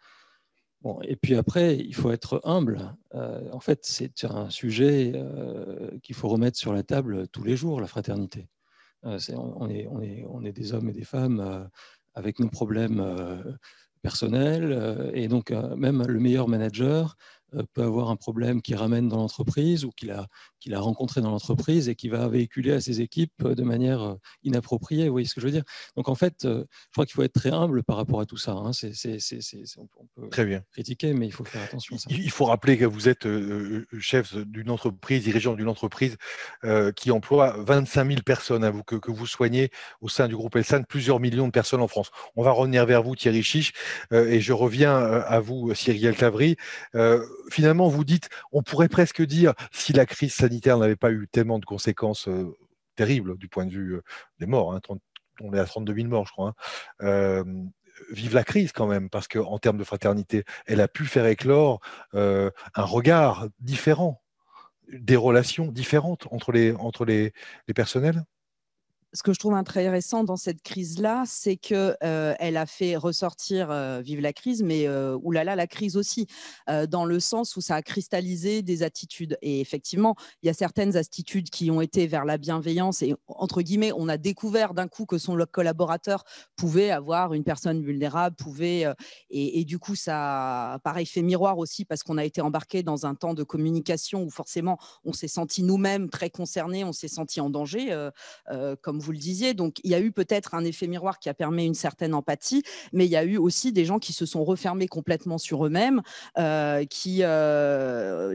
Bon, et puis après, il faut être humble. Euh, en fait, c'est un sujet euh, qu'il faut remettre sur la table tous les jours, la fraternité. Euh, on, est, des hommes et des femmes avec nos problèmes personnels. et donc, même le meilleur manager euh, peut avoir un problème qui ramène dans l'entreprise ou qu'il a, a, rencontré dans l'entreprise et qui va véhiculer à ses équipes euh, de manière euh, inappropriée. Vous voyez ce que je veux dire Donc en fait, je crois qu'il faut être très humble par rapport à tout ça. Hein. on peut critiquer, mais il faut faire attention à ça. Il faut rappeler que vous êtes chef d'une entreprise, dirigeant d'une entreprise qui emploie 25 000 personnes, hein, que, que, vous soignez au sein du groupe Elsan plusieurs millions de personnes en France. On va revenir vers vous, Thierry Chiche, et je reviens à vous, Cyril Clavry finalement, vous dites, on pourrait presque dire, si la crise sanitaire n'avait pas eu tellement de conséquences euh, terribles du point de vue euh, des morts, hein, on est à 32 000 morts, je crois, hein, euh, vive la crise quand même, parce qu'en termes de fraternité, elle a pu faire éclore un regard différent, des relations différentes entre les, entre les personnels ce que je trouve intéressant dans cette crise-là, c'est que euh, elle a fait ressortir euh, vive la crise, mais euh, oulala la crise aussi, dans le sens où ça a cristallisé des attitudes. Et effectivement, il y a certaines attitudes qui ont été vers la bienveillance et entre guillemets, on a découvert d'un coup que son collaborateur pouvait avoir une personne vulnérable, pouvait et, du coup ça, pareil, fait miroir aussi parce qu'on a été embarqué dans un temps de communication où forcément on s'est senti nous-mêmes très concernés, on s'est senti en danger, comme vous le disiez. Donc, il y a eu peut-être un effet miroir qui a permis une certaine empathie, mais il y a eu aussi des gens qui se sont refermés complètement sur eux-mêmes. Euh, qui, euh,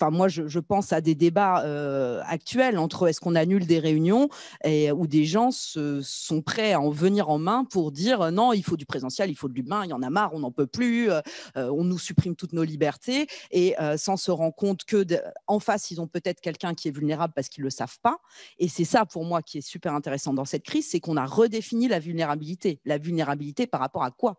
enfin, moi, je, pense à des débats euh, actuels entre est-ce qu'on annule des réunions et où des gens se, sont prêts à en venir en main pour dire non, il faut du présentiel, il faut de l'humain, il y en a marre, on n'en peut plus, on nous supprime toutes nos libertés et sans se rendre compte que en face, ils ont peut-être quelqu'un qui est vulnérable parce qu'ils le savent pas. Et c'est ça pour moi qui est super intéressant dans cette crise, c'est qu'on a redéfini la vulnérabilité. La vulnérabilité par rapport à quoi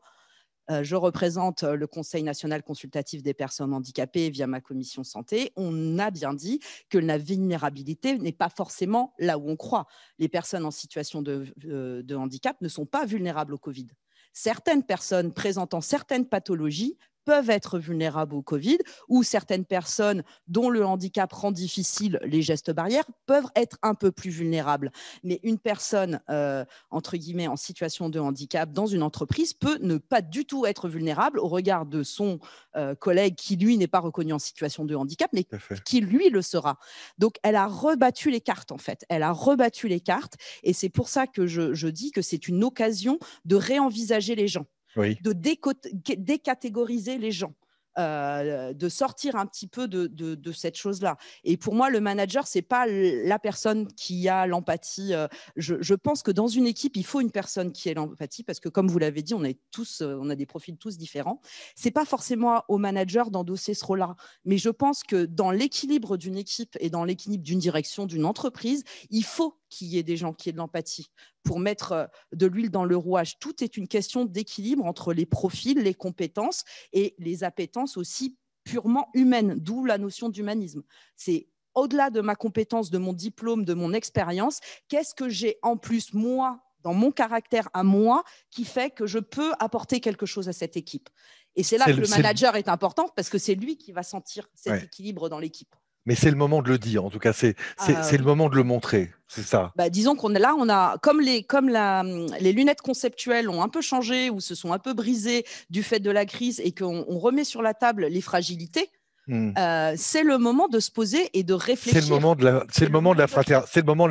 euh, je représente euh, le Conseil national consultatif des personnes handicapées via ma commission santé. On a bien dit que la vulnérabilité n'est pas forcément là où on croit. Les personnes en situation de, euh, de handicap ne sont pas vulnérables au Covid. Certaines personnes présentant certaines pathologies peuvent être vulnérables au Covid ou certaines personnes dont le handicap rend difficile les gestes barrières peuvent être un peu plus vulnérables. Mais une personne, euh, entre guillemets, en situation de handicap dans une entreprise peut ne pas du tout être vulnérable au regard de son euh, collègue qui, lui, n'est pas reconnu en situation de handicap, mais qui, lui, le sera. Donc, elle a rebattu les cartes, en fait. Elle a rebattu les cartes. Et c'est pour ça que je dis que c'est une occasion de réenvisager les gens de décatégoriser les gens. Euh, de sortir un petit peu de, cette chose-là. Et pour moi, le manager, c'est pas la personne qui a l'empathie. Euh, je, pense que dans une équipe, il faut une personne qui ait l'empathie parce que, comme vous l'avez dit, on est tous, euh, on a des profils tous différents. C'est pas forcément au manager d'endosser ce rôle-là, mais je pense que dans l'équilibre d'une équipe et dans l'équilibre d'une direction, d'une entreprise, il faut qu'il y ait des gens, qui y de l'empathie, pour mettre euh, de l'huile dans le rouage. Tout est une question d'équilibre entre les profils, les compétences et les appétences aussi purement humaines, d'où la notion d'humanisme. C'est au-delà de ma compétence, de mon diplôme, de mon expérience, qu'est-ce que j'ai en plus, moi, dans mon caractère à moi, qui fait que je peux apporter quelque chose à cette équipe. Et c'est là que le, manager est... important, parce que c'est lui qui va sentir cet équilibre dans l'équipe mais c'est le moment de le dire, en tout cas, c'est c'est ah, le moment de le montrer, c'est ça. Bah, disons qu'on est là, on a comme les comme la, les lunettes conceptuelles ont un peu changé ou se sont un peu brisées du fait de la crise et qu'on remet sur la table les fragilités Hmm. Euh, c'est le moment de se poser et de réfléchir. C'est le moment de la,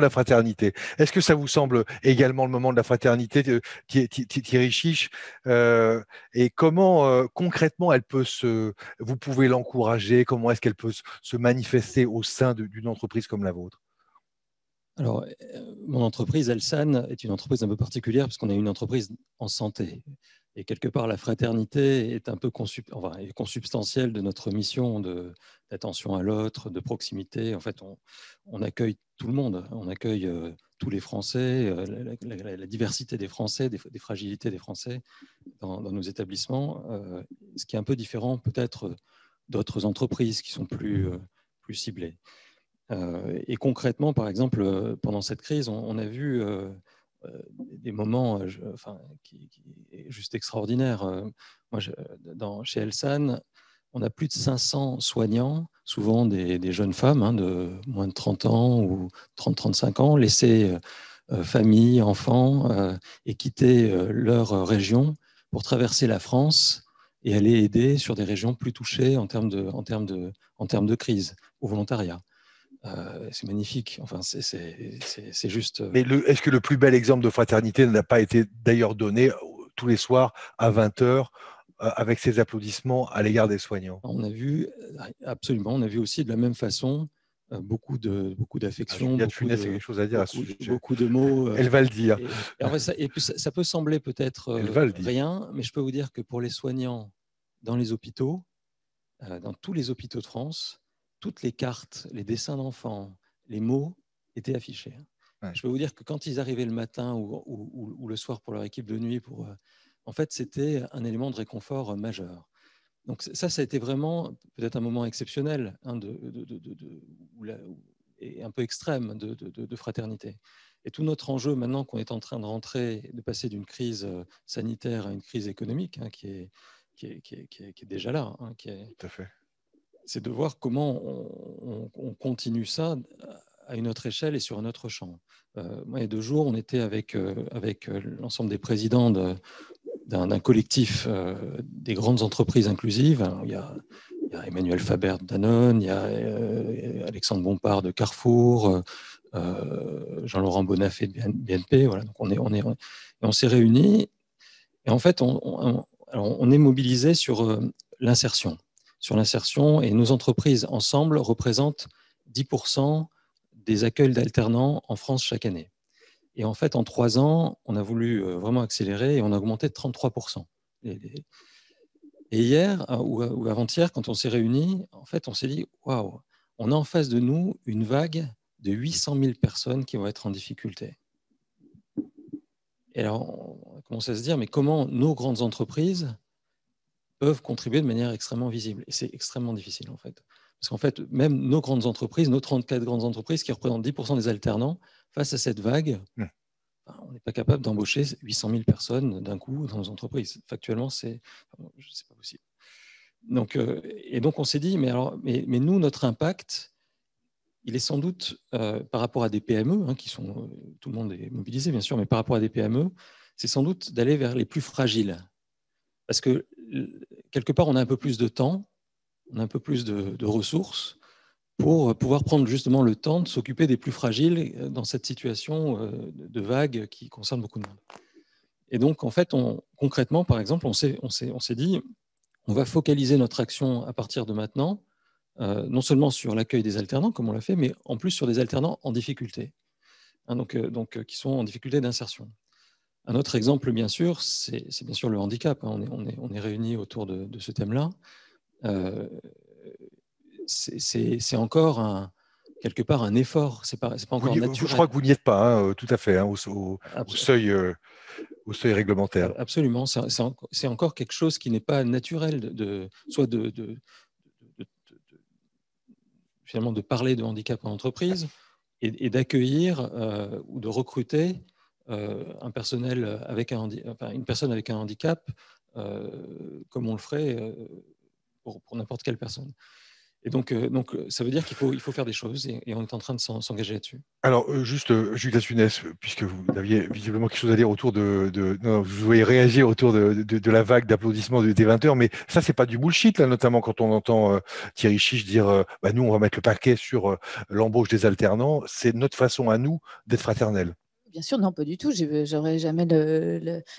fraternité. C'est Est-ce que ça vous semble également le moment de la fraternité, euh, Thierry Chiche euh, Et comment concrètement elle peut se, vous pouvez l'encourager Comment est-ce qu'elle peut se manifester au sein d'une entreprise comme la vôtre alors, mon entreprise, Elsan, est une entreprise un peu particulière parce qu'on est une entreprise en santé. Et quelque part, la fraternité est un peu consubstantielle de notre mission d'attention à l'autre, de proximité. En fait, on, accueille tout le monde, on accueille euh, tous les Français, euh, la, diversité des Français, des, fragilités des Français dans, nos établissements, euh, ce qui est un peu différent peut-être d'autres entreprises qui sont plus, plus ciblées. et concrètement, par exemple, pendant cette crise, on a vu euh, des moments euh, enfin, qui, juste extraordinaire. Euh, moi, dans, chez Elsan, on a plus de 500 soignants, souvent des, jeunes femmes hein, de moins de 30 ans ou 30-35 ans, laissées famille, enfants, et quitter leur région pour traverser la France et aller aider sur des régions plus touchées en termes de crise au volontariat. Euh, c'est magnifique. Enfin, c'est juste. Euh mais est-ce que le plus bel exemple de fraternité n'a pas été d'ailleurs donné euh, tous les soirs à 20 h avec ces applaudissements à l'égard des soignants On a vu, absolument, on a vu aussi de la même façon beaucoup de beaucoup ah, d'affection, ah, beaucoup, de, quelque chose à dire à ce sujet. beaucoup de mots. Elle va le dire. Et, ça, puis ça, peut sembler peut-être rien, mais je peux vous dire que pour les soignants dans les hôpitaux, dans tous les hôpitaux de France, toutes les cartes, les dessins d'enfants, les mots étaient affichés. Je peux vous dire que quand ils arrivaient le matin ou, le soir pour leur équipe de nuit, pour, euh, en fait, c'était un élément de réconfort euh, majeur. Donc ça, ça a été vraiment peut-être un moment exceptionnel hein, et un peu extrême de, fraternité. Et tout notre enjeu maintenant qu'on est en train de rentrer, de passer d'une crise euh, sanitaire à une crise économique, hein, qui, est, déjà là, hein, qui, est, Tout à fait c'est de voir comment on, continue ça à une autre échelle et sur un autre champ. Euh, moi, il y a deux jours, on était avec, euh, avec euh, l'ensemble des présidents d'un collectif des grandes entreprises inclusives. il, y a, Emmanuel Faber de Danone, il y a Alexandre Bompard de Carrefour, Jean-Laurent Bonafé de BNP. Voilà, donc on est, on est, on s'est réunis et en fait, on, on est mobilisé sur l'insertion sur l'insertion et nos entreprises ensemble représentent 10% des accueils d'alternants en France chaque année. Et en fait, en trois ans, on a voulu euh, vraiment accélérer et on a augmenté de 33%. Et, hier euh, ou avant-hier, quand on s'est réunis, en fait, on s'est dit, waouh, on a en face de nous une vague de 800 000 personnes qui vont être en difficulté. Et alors, on a commencé à se dire, mais comment nos grandes entreprises peuvent contribuer de manière extrêmement visible. Et c'est extrêmement difficile, en fait. Parce qu'en fait, même nos grandes entreprises, nos 34 grandes entreprises qui représentent 10% des alternants, face à cette vague, ben, on n'est pas capable d'embaucher 800 000 personnes d'un coup dans nos entreprises. Factuellement, c'est pas possible. Donc, euh, et donc, on s'est dit, mais, alors, mais, nous, notre impact, il est sans doute euh, par rapport à des PME, hein, qui sont, euh, tout le monde est mobilisé bien sûr, mais par rapport à des PME, c'est sans doute d'aller vers les plus fragiles, parce que quelque part, on a un peu plus de temps, on a un peu plus de, ressources pour pouvoir prendre justement le temps de s'occuper des plus fragiles dans cette situation euh, de vague qui concerne beaucoup de monde. Et donc, en fait, concrètement, par exemple, on s'est, dit, on va focaliser notre action à partir de maintenant, euh, non seulement sur l'accueil des alternants, comme on l'a fait, mais en plus sur des alternants en difficulté, hein, donc, euh, qui sont en difficulté d'insertion. Un autre exemple, bien sûr, c'est bien sûr le handicap. Hein. On est, on est, on est réunis autour de, ce thème-là. Euh, c'est encore quelque part un effort. C'est pas, pas encore naturel. Je crois que vous n'y êtes pas hein, euh, tout à fait hein, au, seuil, euh, au, seuil. réglementaire. Absolument, c'est encore quelque chose qui n'est pas naturel, de, soit de, finalement de parler de handicap en entreprise et, d'accueillir ou de recruter euh, un personnel avec un, une personne avec un handicap euh, comme on le ferait euh, pour, n'importe quelle personne. Et donc, donc, ça veut dire qu'il faut, il faut faire des choses et, on est en train de s'engager là-dessus. Alors, juste, euh, Asunès, puisque vous aviez visiblement quelque chose à dire autour de. non, vous voyez réagir autour de, de, la vague d'applaudissements des 20 heures, mais ça, c'est pas du bullshit, là, notamment quand on entend Thierry Chiche dire bah, nous, on va mettre le paquet sur l'embauche des alternants. C'est notre façon à nous d'être fraternel. Bien sûr, non, pas du tout. J'aurais jamais l'autre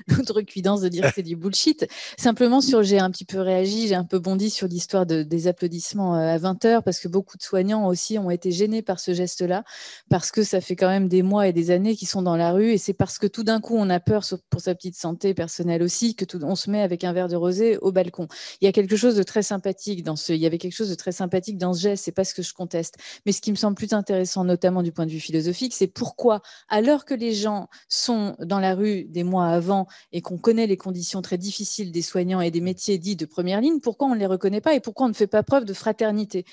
le, de dire que c'est du bullshit. Simplement, sur j'ai un petit peu réagi, j'ai un peu bondi sur l'histoire de, des applaudissements euh, à 20 heures parce que beaucoup de soignants aussi ont été gênés par ce geste-là parce que ça fait quand même des mois et des années qu'ils sont dans la rue et c'est parce que tout d'un coup on a peur pour sa petite santé personnelle aussi que tout, on se met avec un verre de rosé au balcon. Il y a quelque chose de très sympathique dans ce, il y avait quelque chose de très sympathique dans ce geste. C'est pas ce que je conteste, mais ce qui me semble plus intéressant, notamment du point de vue philosophique, c'est pourquoi alors que les gens sont dans la rue des mois avant et qu'on connaît les conditions très difficiles des soignants et des métiers dits de première ligne, pourquoi on ne les reconnaît pas et pourquoi on ne fait pas preuve de fraternité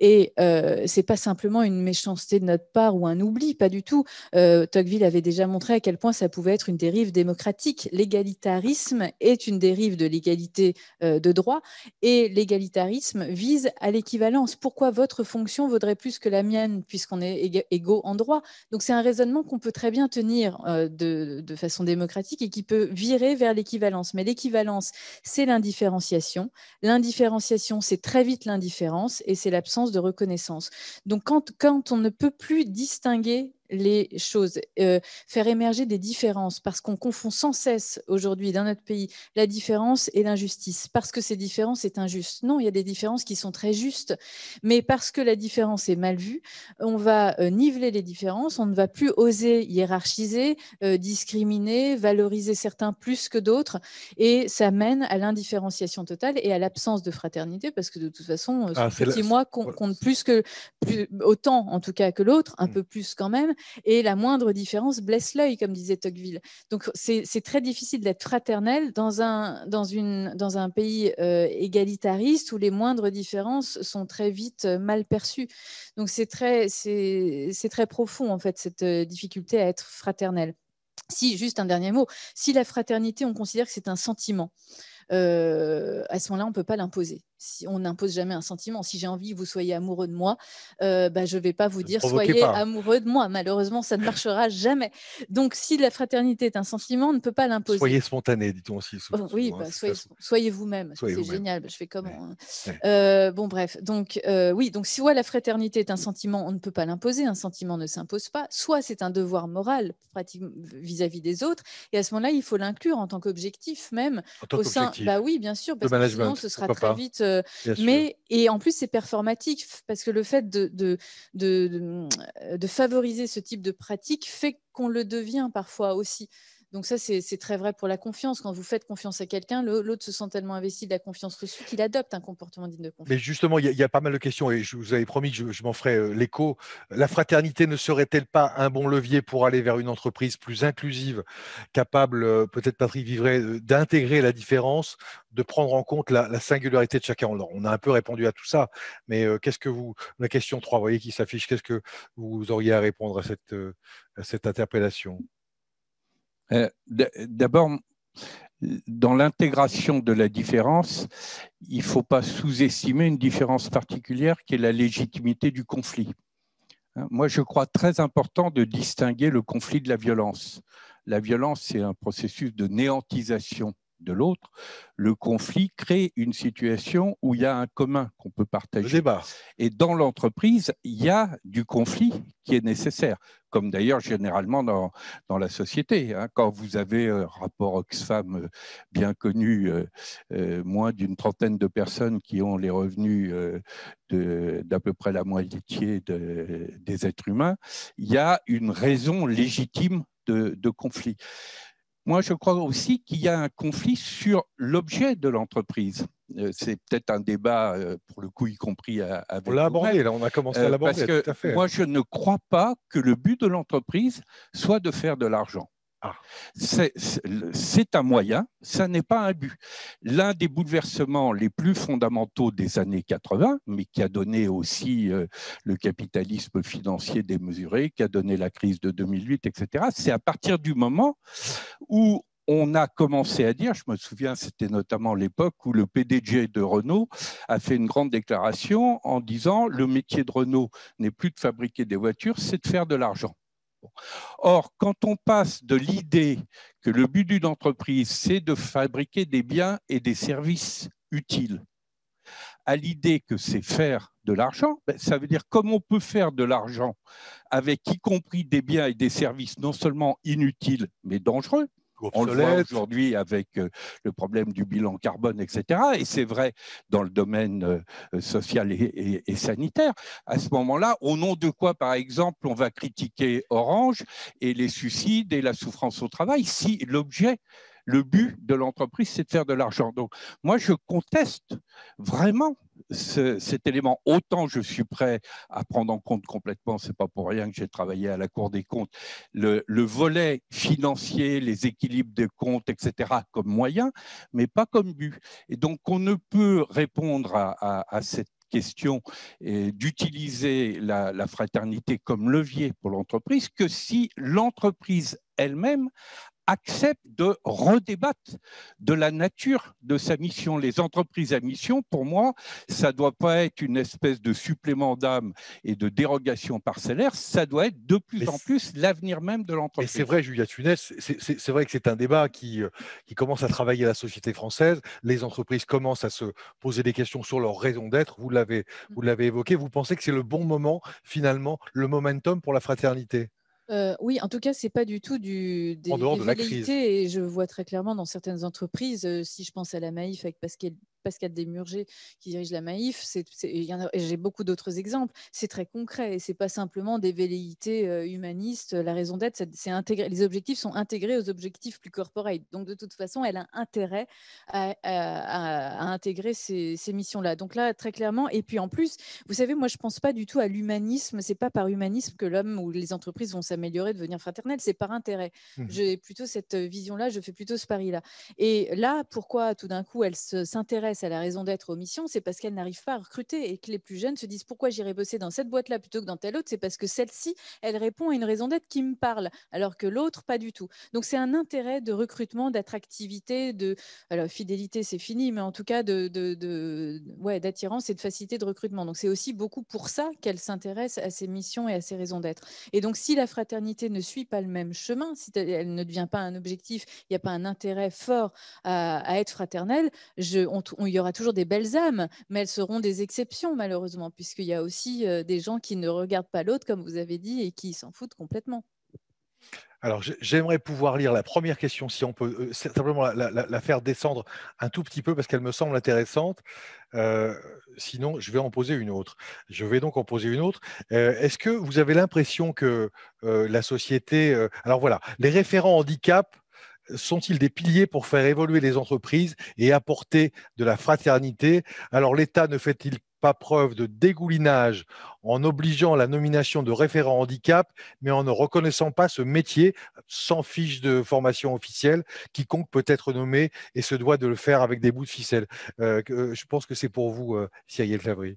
Et ce euh, c'est pas simplement une méchanceté de notre part ou un oubli, pas du tout. Euh, Tocqueville avait déjà montré à quel point ça pouvait être une dérive démocratique. L'égalitarisme est une dérive de l'égalité euh, de droit et l'égalitarisme vise à l'équivalence. Pourquoi votre fonction vaudrait plus que la mienne puisqu'on est égaux en droit Donc c'est un raisonnement qu'on peut très bien tenir de, façon démocratique et qui peut virer vers l'équivalence. Mais l'équivalence, c'est l'indifférenciation. L'indifférenciation, c'est très vite l'indifférence et c'est l'absence de reconnaissance. Donc quand, quand on ne peut plus distinguer les choses, euh, faire émerger des différences, parce qu'on confond sans cesse aujourd'hui dans notre pays la différence et l'injustice, parce que ces différences sont injustes. Non, il y a des différences qui sont très justes, mais parce que la différence est mal vue, on va euh, niveler les différences, on ne va plus oser hiérarchiser, euh, discriminer, valoriser certains plus que d'autres, et ça mène à l'indifférenciation totale et à l'absence de fraternité, parce que de toute façon, ah, petit moi compte, plus que, autant en tout cas que l'autre, un mmh. peu plus quand même, et la moindre différence blesse l'œil, comme disait Tocqueville. Donc c'est très difficile d'être fraternel dans un, dans une, dans un pays euh, égalitariste où les moindres différences sont très vite euh, mal perçues. Donc c'est très, très profond, en fait, cette euh, difficulté à être fraternel. Si, juste un dernier mot, si la fraternité, on considère que c'est un sentiment, à ce moment-là, on ne peut pas l'imposer si on n'impose jamais un sentiment. Si j'ai envie que vous soyez amoureux de moi, euh, bah, je ne vais pas vous dire soyez amoureux de moi. Malheureusement, ça ne marchera jamais. Donc, si la fraternité est un sentiment, on ne peut pas l'imposer. Soyez spontané, dit-on aussi. Oh, oui, bah, soyez, vous-même. c'est génial. Je fais comment hein. euh, Bon, bref. Donc, euh, oui, donc si soit la fraternité est un sentiment, on ne peut pas l'imposer. Un sentiment ne s'impose pas. Soit c'est un devoir moral vis-à-vis des autres. Et à ce moment-là, il faut l'inclure en tant qu'objectif même. au Sein... Bah oui, bien sûr, parce que sinon, ce sera très vite euh, mais et en plus c'est performatif parce que le fait euh, de favoriser ce type de pratique fait qu'on le devient parfois aussi. Donc ça, c'est très vrai pour la confiance. Quand vous faites confiance à quelqu'un, l'autre se sent tellement investi de la confiance reçue qu'il adopte un comportement digne de confiance. Mais justement, il y, a pas mal de questions et je vous avais promis que je, m'en ferais euh, l'écho. La fraternité ne serait-elle pas un bon levier pour aller vers une entreprise plus inclusive, capable, euh, peut-être Patrick Vivray, euh, d'intégrer la différence, de prendre en compte la, singularité de chacun On a un peu répondu à tout ça, mais qu'est-ce que vous, la question 3, voyez qui s'affiche, qu'est-ce que vous auriez à répondre à cette interpellation euh, d'abord, dans l'intégration de la différence, il ne faut pas sous-estimer une différence particulière qui est la légitimité du conflit. Hein, moi, je crois très important de distinguer le conflit de la violence. La violence, c'est un processus de néantisation de l'autre, le conflit crée une situation où il y a un commun qu'on peut partager. Et dans l'entreprise, il y a du conflit qui est nécessaire, comme d'ailleurs généralement dans, la société. Hein. Quand vous avez un euh, rapport Oxfam euh, bien connu, euh, moins d'une trentaine de personnes qui ont les revenus d'à peu près la moitié des êtres humains, il y a une raison légitime de conflit. Moi, je crois aussi qu'il y a un conflit sur l'objet de l'entreprise. Euh, c'est peut-être un débat, euh, pour le coup, y compris à On l'a abordé, on a commencé à euh, l'aborder. tout à fait. moi, je ne crois pas que le but de l'entreprise soit de faire de l'argent. Ah. C'est un moyen, ça n'est pas un but. L'un des bouleversements les plus fondamentaux des années 80, mais qui a donné aussi euh, le capitalisme financier démesuré, qui a donné la crise de 2008, etc., c'est à partir du moment où on a commencé à dire, je me souviens, c'était notamment l'époque où le PDG de Renault a fait une grande déclaration en disant, le métier de Renault n'est plus de fabriquer des voitures, c'est de faire de l'argent. Or, quand on passe de l'idée que le but d'une entreprise, c'est de fabriquer des biens et des services utiles, à l'idée que c'est faire de l'argent, ben, ça veut dire comment on peut faire de l'argent avec y compris des biens et des services non seulement inutiles mais dangereux, on le voit aujourd'hui avec euh, le problème du bilan carbone, etc. Et c'est vrai dans le domaine euh, euh, social et, et sanitaire. À ce moment-là, au nom de quoi, par exemple, on va critiquer Orange et les suicides et la souffrance au travail, si l'objet le but de l'entreprise, c'est de faire de l'argent. Donc, moi, je conteste vraiment cet élément. Autant je suis prêt à prendre en compte complètement, c'est pas pour rien que j'ai travaillé à la Cour des comptes, le, volet financier, les équilibres des comptes, etc., comme moyen, mais pas comme but. Et donc, on ne peut répondre à, cette question d'utiliser la, la fraternité comme levier pour l'entreprise que si l'entreprise elle-même accepte de redébattre de la nature de sa mission. Les entreprises à mission, pour moi, ça ne doit pas être une espèce de supplément d'âme et de dérogation parcellaire, ça doit être de plus en plus l'avenir même de l'entreprise. C'est vrai, Julia Tunès, c'est vrai que c'est un débat qui, euh, qui commence à travailler à la société française. Les entreprises commencent à se poser des questions sur leur raison d'être. Vous l'avez mm. évoqué. Vous pensez que c'est le bon moment, finalement, le momentum pour la fraternité oui, en tout cas, c'est pas du tout du, des, en dehors de la crise. Et je vois très clairement dans certaines entreprises, si je pense à la Maïf avec Pascal des Desmurgés qui dirige la Maïf, j'ai beaucoup d'autres exemples. C'est très concret et c'est pas simplement des velléités euh, humanistes. La raison d'être, c'est intégrer. Les objectifs sont intégrés aux objectifs plus corporels Donc de toute façon, elle a intérêt à, intégrer ces, missions-là. Donc là, très clairement. Et puis en plus, vous savez, moi je pense pas du tout à l'humanisme. C'est pas par humanisme que l'homme ou les entreprises vont s'améliorer, devenir fraternelles. C'est par intérêt. Mmh. J'ai plutôt cette vision-là. Je fais plutôt ce pari-là. Et là, pourquoi tout d'un coup elle s'intéresse à la raison d'être aux missions, c'est parce qu'elle n'arrive pas à recruter et que les plus jeunes se disent pourquoi j'irai bosser dans cette boîte-là plutôt que dans telle autre, c'est parce que celle-ci, elle répond à une raison d'être qui me parle, alors que l'autre, pas du tout. Donc c'est un intérêt de recrutement, d'attractivité, de fidélité, c'est fini, mais en tout cas de, Ouais, d'attirance et de facilité de recrutement. Donc c'est aussi beaucoup pour ça qu'elle s'intéresse à ses missions et à ses raisons d'être. Et donc si la fraternité ne suit pas le même chemin, si elle ne devient pas un objectif, il n'y a pas un intérêt fort à, être fraternel, je, on il y aura toujours des belles âmes, mais elles seront des exceptions malheureusement, puisqu'il y a aussi euh, des gens qui ne regardent pas l'autre, comme vous avez dit, et qui s'en foutent complètement. Alors, j'aimerais pouvoir lire la première question, si on peut euh, simplement la, faire descendre un tout petit peu parce qu'elle me semble intéressante. Euh, sinon, je vais en poser une autre. Je vais donc en poser une autre. Est-ce que vous avez l'impression que la société. alors voilà, les référents handicap sont-ils des piliers pour faire évoluer les entreprises et apporter de la fraternité Alors l'État ne fait-il pas preuve de dégoulinage en obligeant la nomination de référents handicap, mais en ne reconnaissant pas ce métier sans fiche de formation officielle, quiconque peut être nommé et se doit de le faire avec des bouts de ficelle. Euh, euh, je pense que c'est pour vous, euh, Cyril Fabry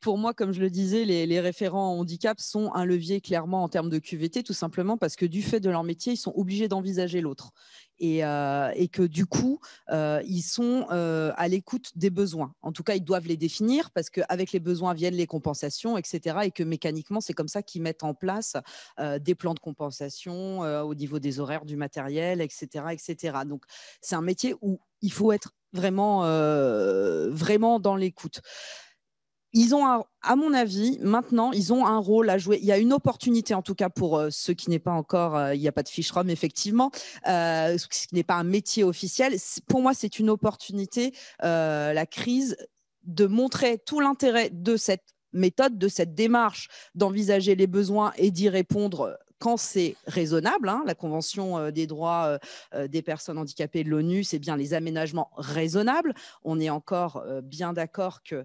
pour moi, comme je le disais, les, les, référents handicap sont un levier clairement en termes de QVT, tout simplement parce que du fait de leur métier, ils sont obligés d'envisager l'autre. Et, euh, que du coup, euh, ils sont euh, à l'écoute des besoins. En tout cas, ils doivent les définir parce qu'avec les besoins viennent les compensations, etc. Et que mécaniquement, c'est comme ça qu'ils mettent en place des plans de compensation au niveau des horaires, du matériel, etc. etc. Donc, c'est un métier où il faut être vraiment, vraiment dans l'écoute ils ont, à mon avis, maintenant, ils ont un rôle à jouer. Il y a une opportunité, en tout cas, pour euh, ceux qui n'est pas encore, euh, il n'y a pas de fiche ROM, effectivement, euh, ce qui n'est pas un métier officiel. Pour moi, c'est une opportunité, la crise, de montrer tout l'intérêt de cette méthode, de cette démarche, d'envisager les besoins et d'y répondre quand c'est raisonnable, hein, la Convention euh, des droits euh, euh, des personnes handicapées de l'ONU, c'est bien les aménagements raisonnables. On est encore bien d'accord que,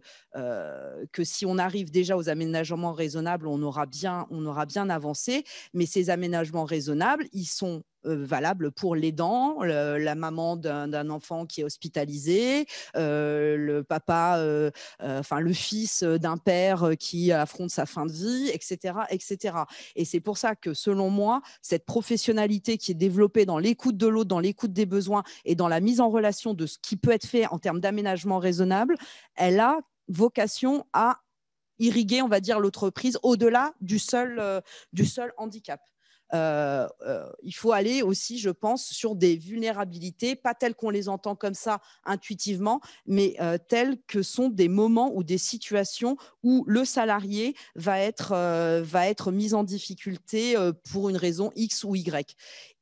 que si on arrive déjà aux aménagements raisonnables, on aura bien, on aura bien avancé. Mais ces aménagements raisonnables, ils sont euh, valable pour l'aidant, dents, la maman d'un, enfant qui est hospitalisé, euh, le papa, euh, enfin le fils d'un père qui affronte sa fin de vie, etc., etc. Et c'est pour ça que selon moi, cette professionnalité qui est développée dans l'écoute de l'autre, dans l'écoute des besoins et dans la mise en relation de ce qui peut être fait en termes d'aménagement raisonnable, elle a vocation à irriguer, on va dire, l'entreprise au-delà du du seul handicap. Euh, euh, il faut aller aussi, je pense, sur des vulnérabilités, pas telles qu'on les entend comme ça intuitivement, mais euh, telles que sont des moments ou des situations où le salarié va être, va être mis en difficulté pour une raison X ou Y.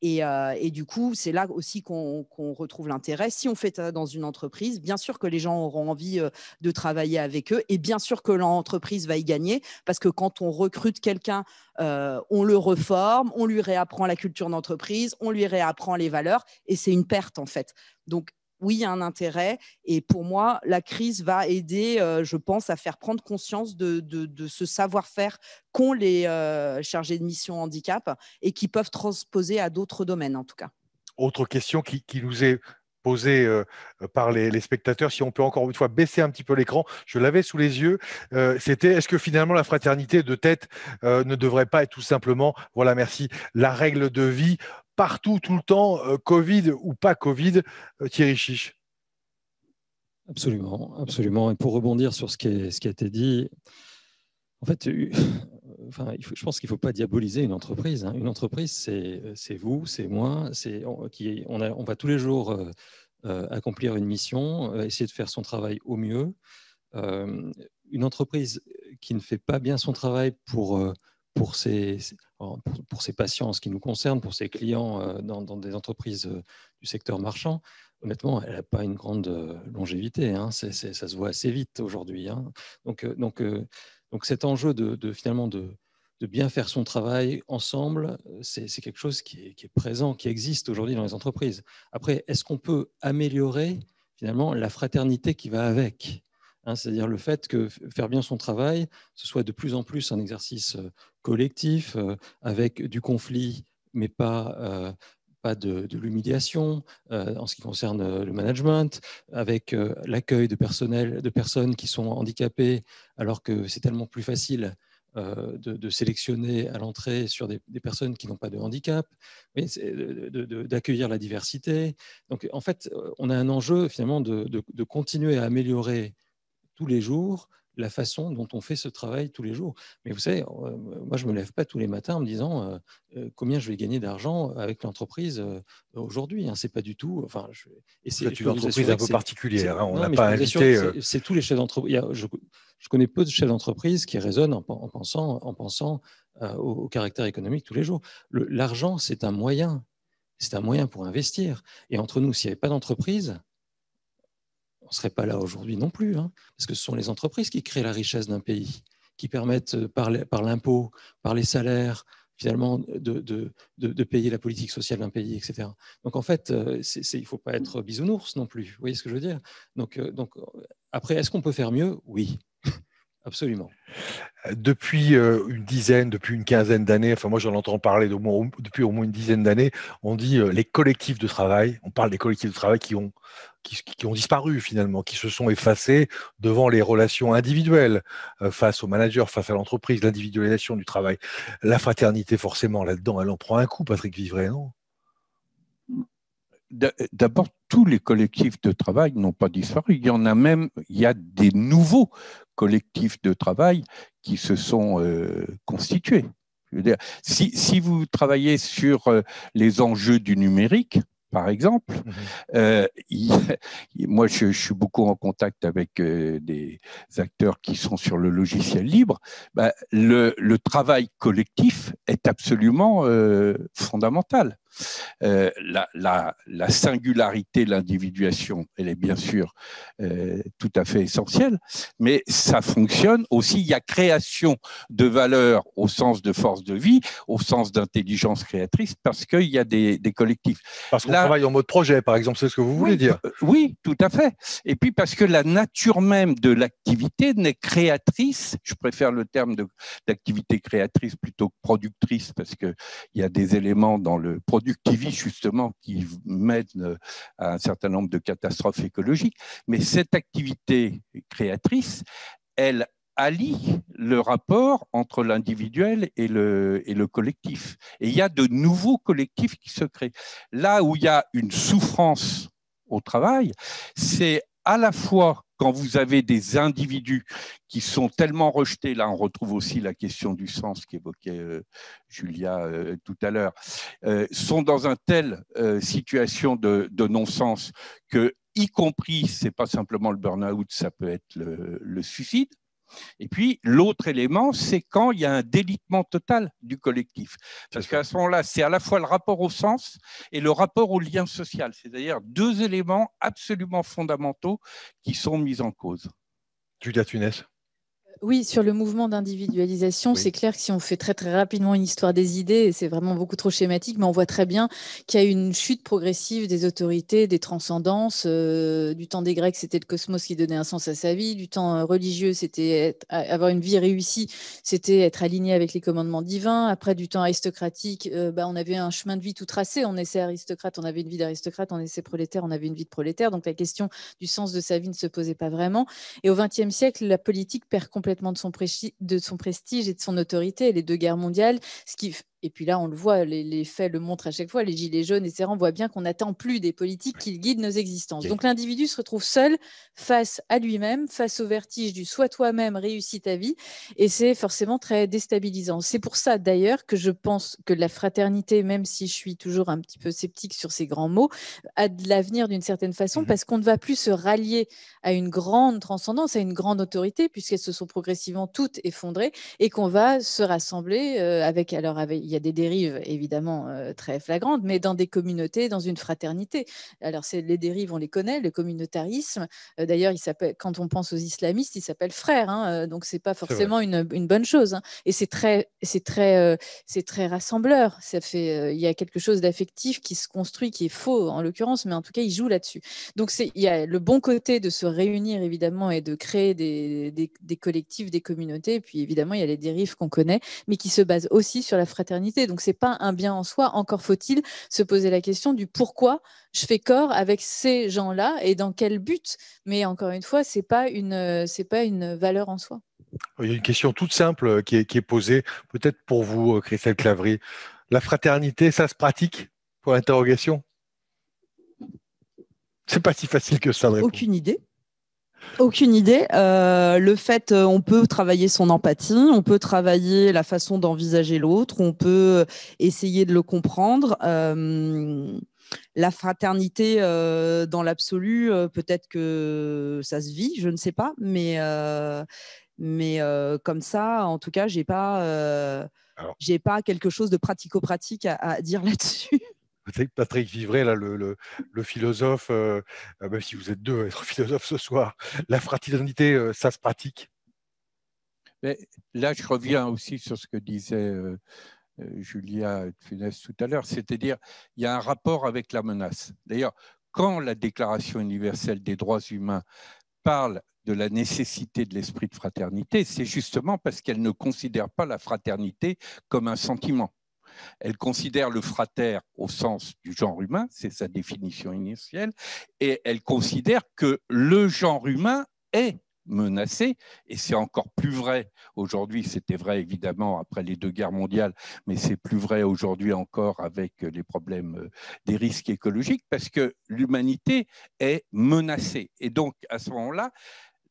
Et, du coup, c'est là aussi qu'on retrouve l'intérêt. Si on fait ça dans une entreprise, bien sûr que les gens auront envie de travailler avec eux et bien sûr que l'entreprise va y gagner parce que quand on recrute quelqu'un, on le reforme, on on lui réapprend la culture d'entreprise, on lui réapprend les valeurs, et c'est une perte en fait. Donc oui, il y a un intérêt. Et pour moi, la crise va aider, euh, je pense, à faire prendre conscience de, ce savoir-faire qu'ont les euh, chargés de mission handicap et qui peuvent transposer à d'autres domaines, en tout cas. Autre question qui nous est posé euh, euh, par les, spectateurs, si on peut encore une fois baisser un petit peu l'écran, je l'avais sous les yeux, euh, c'était est-ce que finalement la fraternité de tête ne devrait pas être tout simplement, voilà merci, la règle de vie partout, tout le temps, Covid ou pas Covid, Thierry Chiche Absolument, absolument. Et pour rebondir sur ce qui, ce qui a été dit, en fait, je pense qu'il ne faut pas diaboliser une entreprise. Hein. Une entreprise, euh, c'est vous, c'est moi, c'est on, euh, qui, on, on va tous les jours euh, accomplir une mission, essayer de faire son travail au mieux. une entreprise qui ne fait pas bien son travail pour, pour, ses, pour, ses patients en ce qui nous concerne, pour ses clients dans, des entreprises du secteur marchand, honnêtement, elle n'a pas une grande longévité. Hein. ça se voit assez vite aujourd'hui. Hein. Donc, donc donc cet enjeu de, finalement de, bien faire son travail ensemble, c'est quelque chose qui est, présent, qui existe aujourd'hui dans les entreprises. Après, est-ce qu'on peut améliorer finalement la fraternité qui va avec hein? C'est-à-dire le fait que faire bien son travail, ce soit de plus en plus un exercice euh, collectif, euh, avec du conflit mais pas, euh, pas de, l'humiliation euh, en ce qui concerne euh, le management, avec euh, l'accueil de, personnel, de personnes qui sont handicapées, alors que c'est tellement plus facile de, sélectionner à l'entrée sur des, personnes qui n'ont pas de handicap, mais d'accueillir la diversité. Donc en fait, on a un enjeu finalement de continuer à améliorer tous les jours la façon dont on fait ce travail tous les jours. Mais vous savez, euh, moi, je ne me lève pas tous les matins en me disant euh, euh, combien je vais gagner d'argent avec l'entreprise aujourd'hui. Hein, c'est pas du tout. Enfin, c'est une entreprise un peu particulière. Hein. on n'a pas invité. C'est tous les chefs d'entreprise. Je, connais peu de chefs d'entreprise qui raisonnent en, pensant, en pensant au, au, caractère économique tous les jours. L'argent, c'est un moyen. C'est un moyen pour investir. Et entre nous, s'il n'y avait pas d'entreprise, on ne serait pas là aujourd'hui non plus, hein, parce que ce sont les entreprises qui créent la richesse d'un pays, qui permettent euh, par l'impôt, par les salaires, finalement, de, payer la politique sociale d'un pays, etc. Donc, en fait, euh, c'est il ne faut pas être mm. bisounours non plus. Vous voyez ce que je veux dire donc, euh, donc, après, est-ce qu'on peut faire mieux Oui. Absolument. Euh, depuis euh, une dizaine, depuis une quinzaine d'années, enfin moi j'en entends parler depuis au moins une dizaine d'années, on dit euh, les collectifs de travail, on parle des collectifs de travail qui ont, qui, ont disparu finalement, qui se sont effacés devant les relations individuelles face au manager, face à l'entreprise, l'individualisation du travail. La fraternité forcément là-dedans, elle en prend un coup, Patrick Vivray, non D'abord, tous les collectifs de travail n'ont pas disparu. Il y en a même, il y a des nouveaux collectifs de travail qui se sont euh, constitués. si, vous travaillez sur euh, les enjeux du numérique, par exemple. Mhm. Euh, moi, je, suis beaucoup en contact avec des acteurs qui sont sur le logiciel libre. Bah, le, travail collectif est absolument fondamental. Euh, la, singularité l'individuation, elle est bien sûr euh, tout à fait essentielle, mais ça fonctionne aussi. Il y a création de valeur au sens de force de vie, au sens d'intelligence créatrice, parce qu'il y a des, collectifs. Parce qu'on travaille en mode projet, par exemple, c'est ce que vous voulez dire euh, Oui, tout à fait. Et puis parce que la nature même de l'activité n'est créatrice, je préfère le terme d'activité créatrice plutôt que productrice, parce qu'il y a des éléments dans le produit productivistes justement qui mènent euh, à un certain nombre de catastrophes écologiques, mais cette activité créatrice, elle allie le rapport entre l'individuel et le, et le collectif. Et il y a de nouveaux collectifs qui se créent. Là où il y a une souffrance au travail, c'est à la fois quand vous avez des individus qui sont tellement rejetés, là on retrouve aussi la question du sens qu'évoquait euh, Julia euh, tout à l'heure, euh, sont dans une telle situation de, non-sens que y compris, c'est pas simplement le burn-out, ça peut être le suicide, et puis, l'autre élément, c'est quand il y a un délitement total du collectif. Parce qu'à ce moment-là, c'est à la fois le rapport au sens et le rapport au lien social, c'est-à-dire deux éléments absolument fondamentaux qui sont mis en cause. Julia Tunès. Oui, sur le mouvement d'individualisation, c'est clair que si on fait très très rapidement une histoire des idées, c'est vraiment beaucoup trop schématique, mais on voit très bien qu'il y a une chute progressive des autorités, des transcendances. Euh, du temps des Grecs, c'était le cosmos qui donnait un sens à sa vie. Du temps euh, religieux, c'était avoir une vie réussie, c'était être aligné avec les commandements divins. Après, du temps aristocratique, euh, bah, on avait un chemin de vie tout tracé. On était aristocrate, on avait une vie d'aristocrate, on était prolétaire, on avait une vie de prolétaire. Donc la question du sens de sa vie ne se posait pas vraiment. Et au XXe siècle, la politique perd complètement de son, de son prestige et de son autorité. Les deux guerres mondiales, ce qui et puis là, on le voit, les, faits le montrent à chaque fois, les gilets jaunes, etc. On voit bien qu'on n'attend plus des politiques qui guident nos existences. Donc l'individu se retrouve seul face à lui-même, face au vertige du sois toi-même, réussis ta vie. Et c'est forcément très déstabilisant. C'est pour ça d'ailleurs que je pense que la fraternité, même si je suis toujours un petit peu sceptique sur ces grands mots, a de l'avenir d'une certaine façon, mhm. parce qu'on ne va plus se rallier à une grande transcendance, à une grande autorité, puisqu'elles se sont progressivement toutes effondrées, et qu'on va se rassembler euh, avec, alors avec, y a des dérives évidemment euh, très flagrantes, mais dans des communautés, dans une fraternité. Alors c'est les dérives, on les connaît, le communautarisme. Euh, il D'ailleurs, quand on pense aux islamistes, ils s'appellent frères, hein, euh, donc c'est pas forcément une, bonne chose. Hein. Et c'est très, c'est très, c'est très rassembleur. Ça fait, il y a quelque chose d'affectif qui se construit, qui est faux en l'occurrence, mais en tout cas, il joue là-dessus. Donc il y a le bon côté de se réunir évidemment et de créer des, des, des collectifs, des communautés. Et puis évidemment, il y a les dérives qu'on connaît, mais qui se basent aussi sur la fraternité donc, Donc, n'est pas un bien en soi. Encore faut-il se poser la question du pourquoi je fais corps avec ces gens-là et dans quel but. Mais encore une fois, c'est pas pas une valeur en soi. Il y a une question toute simple euh, qui est, posée, peut-être pour vous, euh, Christelle Clavry. La fraternité, ça se pratique Pour l'interrogation. C'est pas si facile que ça. De Aucune idée. Aucune idée. Euh, le fait, euh, on peut travailler son empathie, on peut travailler la façon d'envisager l'autre, on peut euh, essayer de le comprendre. la fraternité, dans l'absolu, peut-être que ça se vit, je ne sais pas, mais, mais comme ça, en tout cas, j'ai pas, pas quelque chose de pratico-pratique à dire là-dessus. Patrick Vivray, le, philosophe, euh, euh, si vous êtes deux à être philosophe ce soir, la fraternité, euh, ça se pratique Là, je reviens aussi sur ce que disait Julia Funès tout à l'heure, c'est-à-dire il y a un rapport avec la menace. D'ailleurs, quand la Déclaration universelle des droits humains parle de la nécessité de l'esprit de fraternité, c'est justement parce qu'elle ne considère pas la fraternité comme un sentiment elle considère le frater au sens du genre humain, c'est sa définition initiale, et elle considère que le genre humain est menacé, et c'est encore plus vrai aujourd'hui, c'était vrai évidemment après les deux guerres mondiales, mais c'est plus vrai aujourd'hui encore avec les problèmes euh, des risques écologiques, parce que l'humanité est menacée. Et donc à ce moment-là,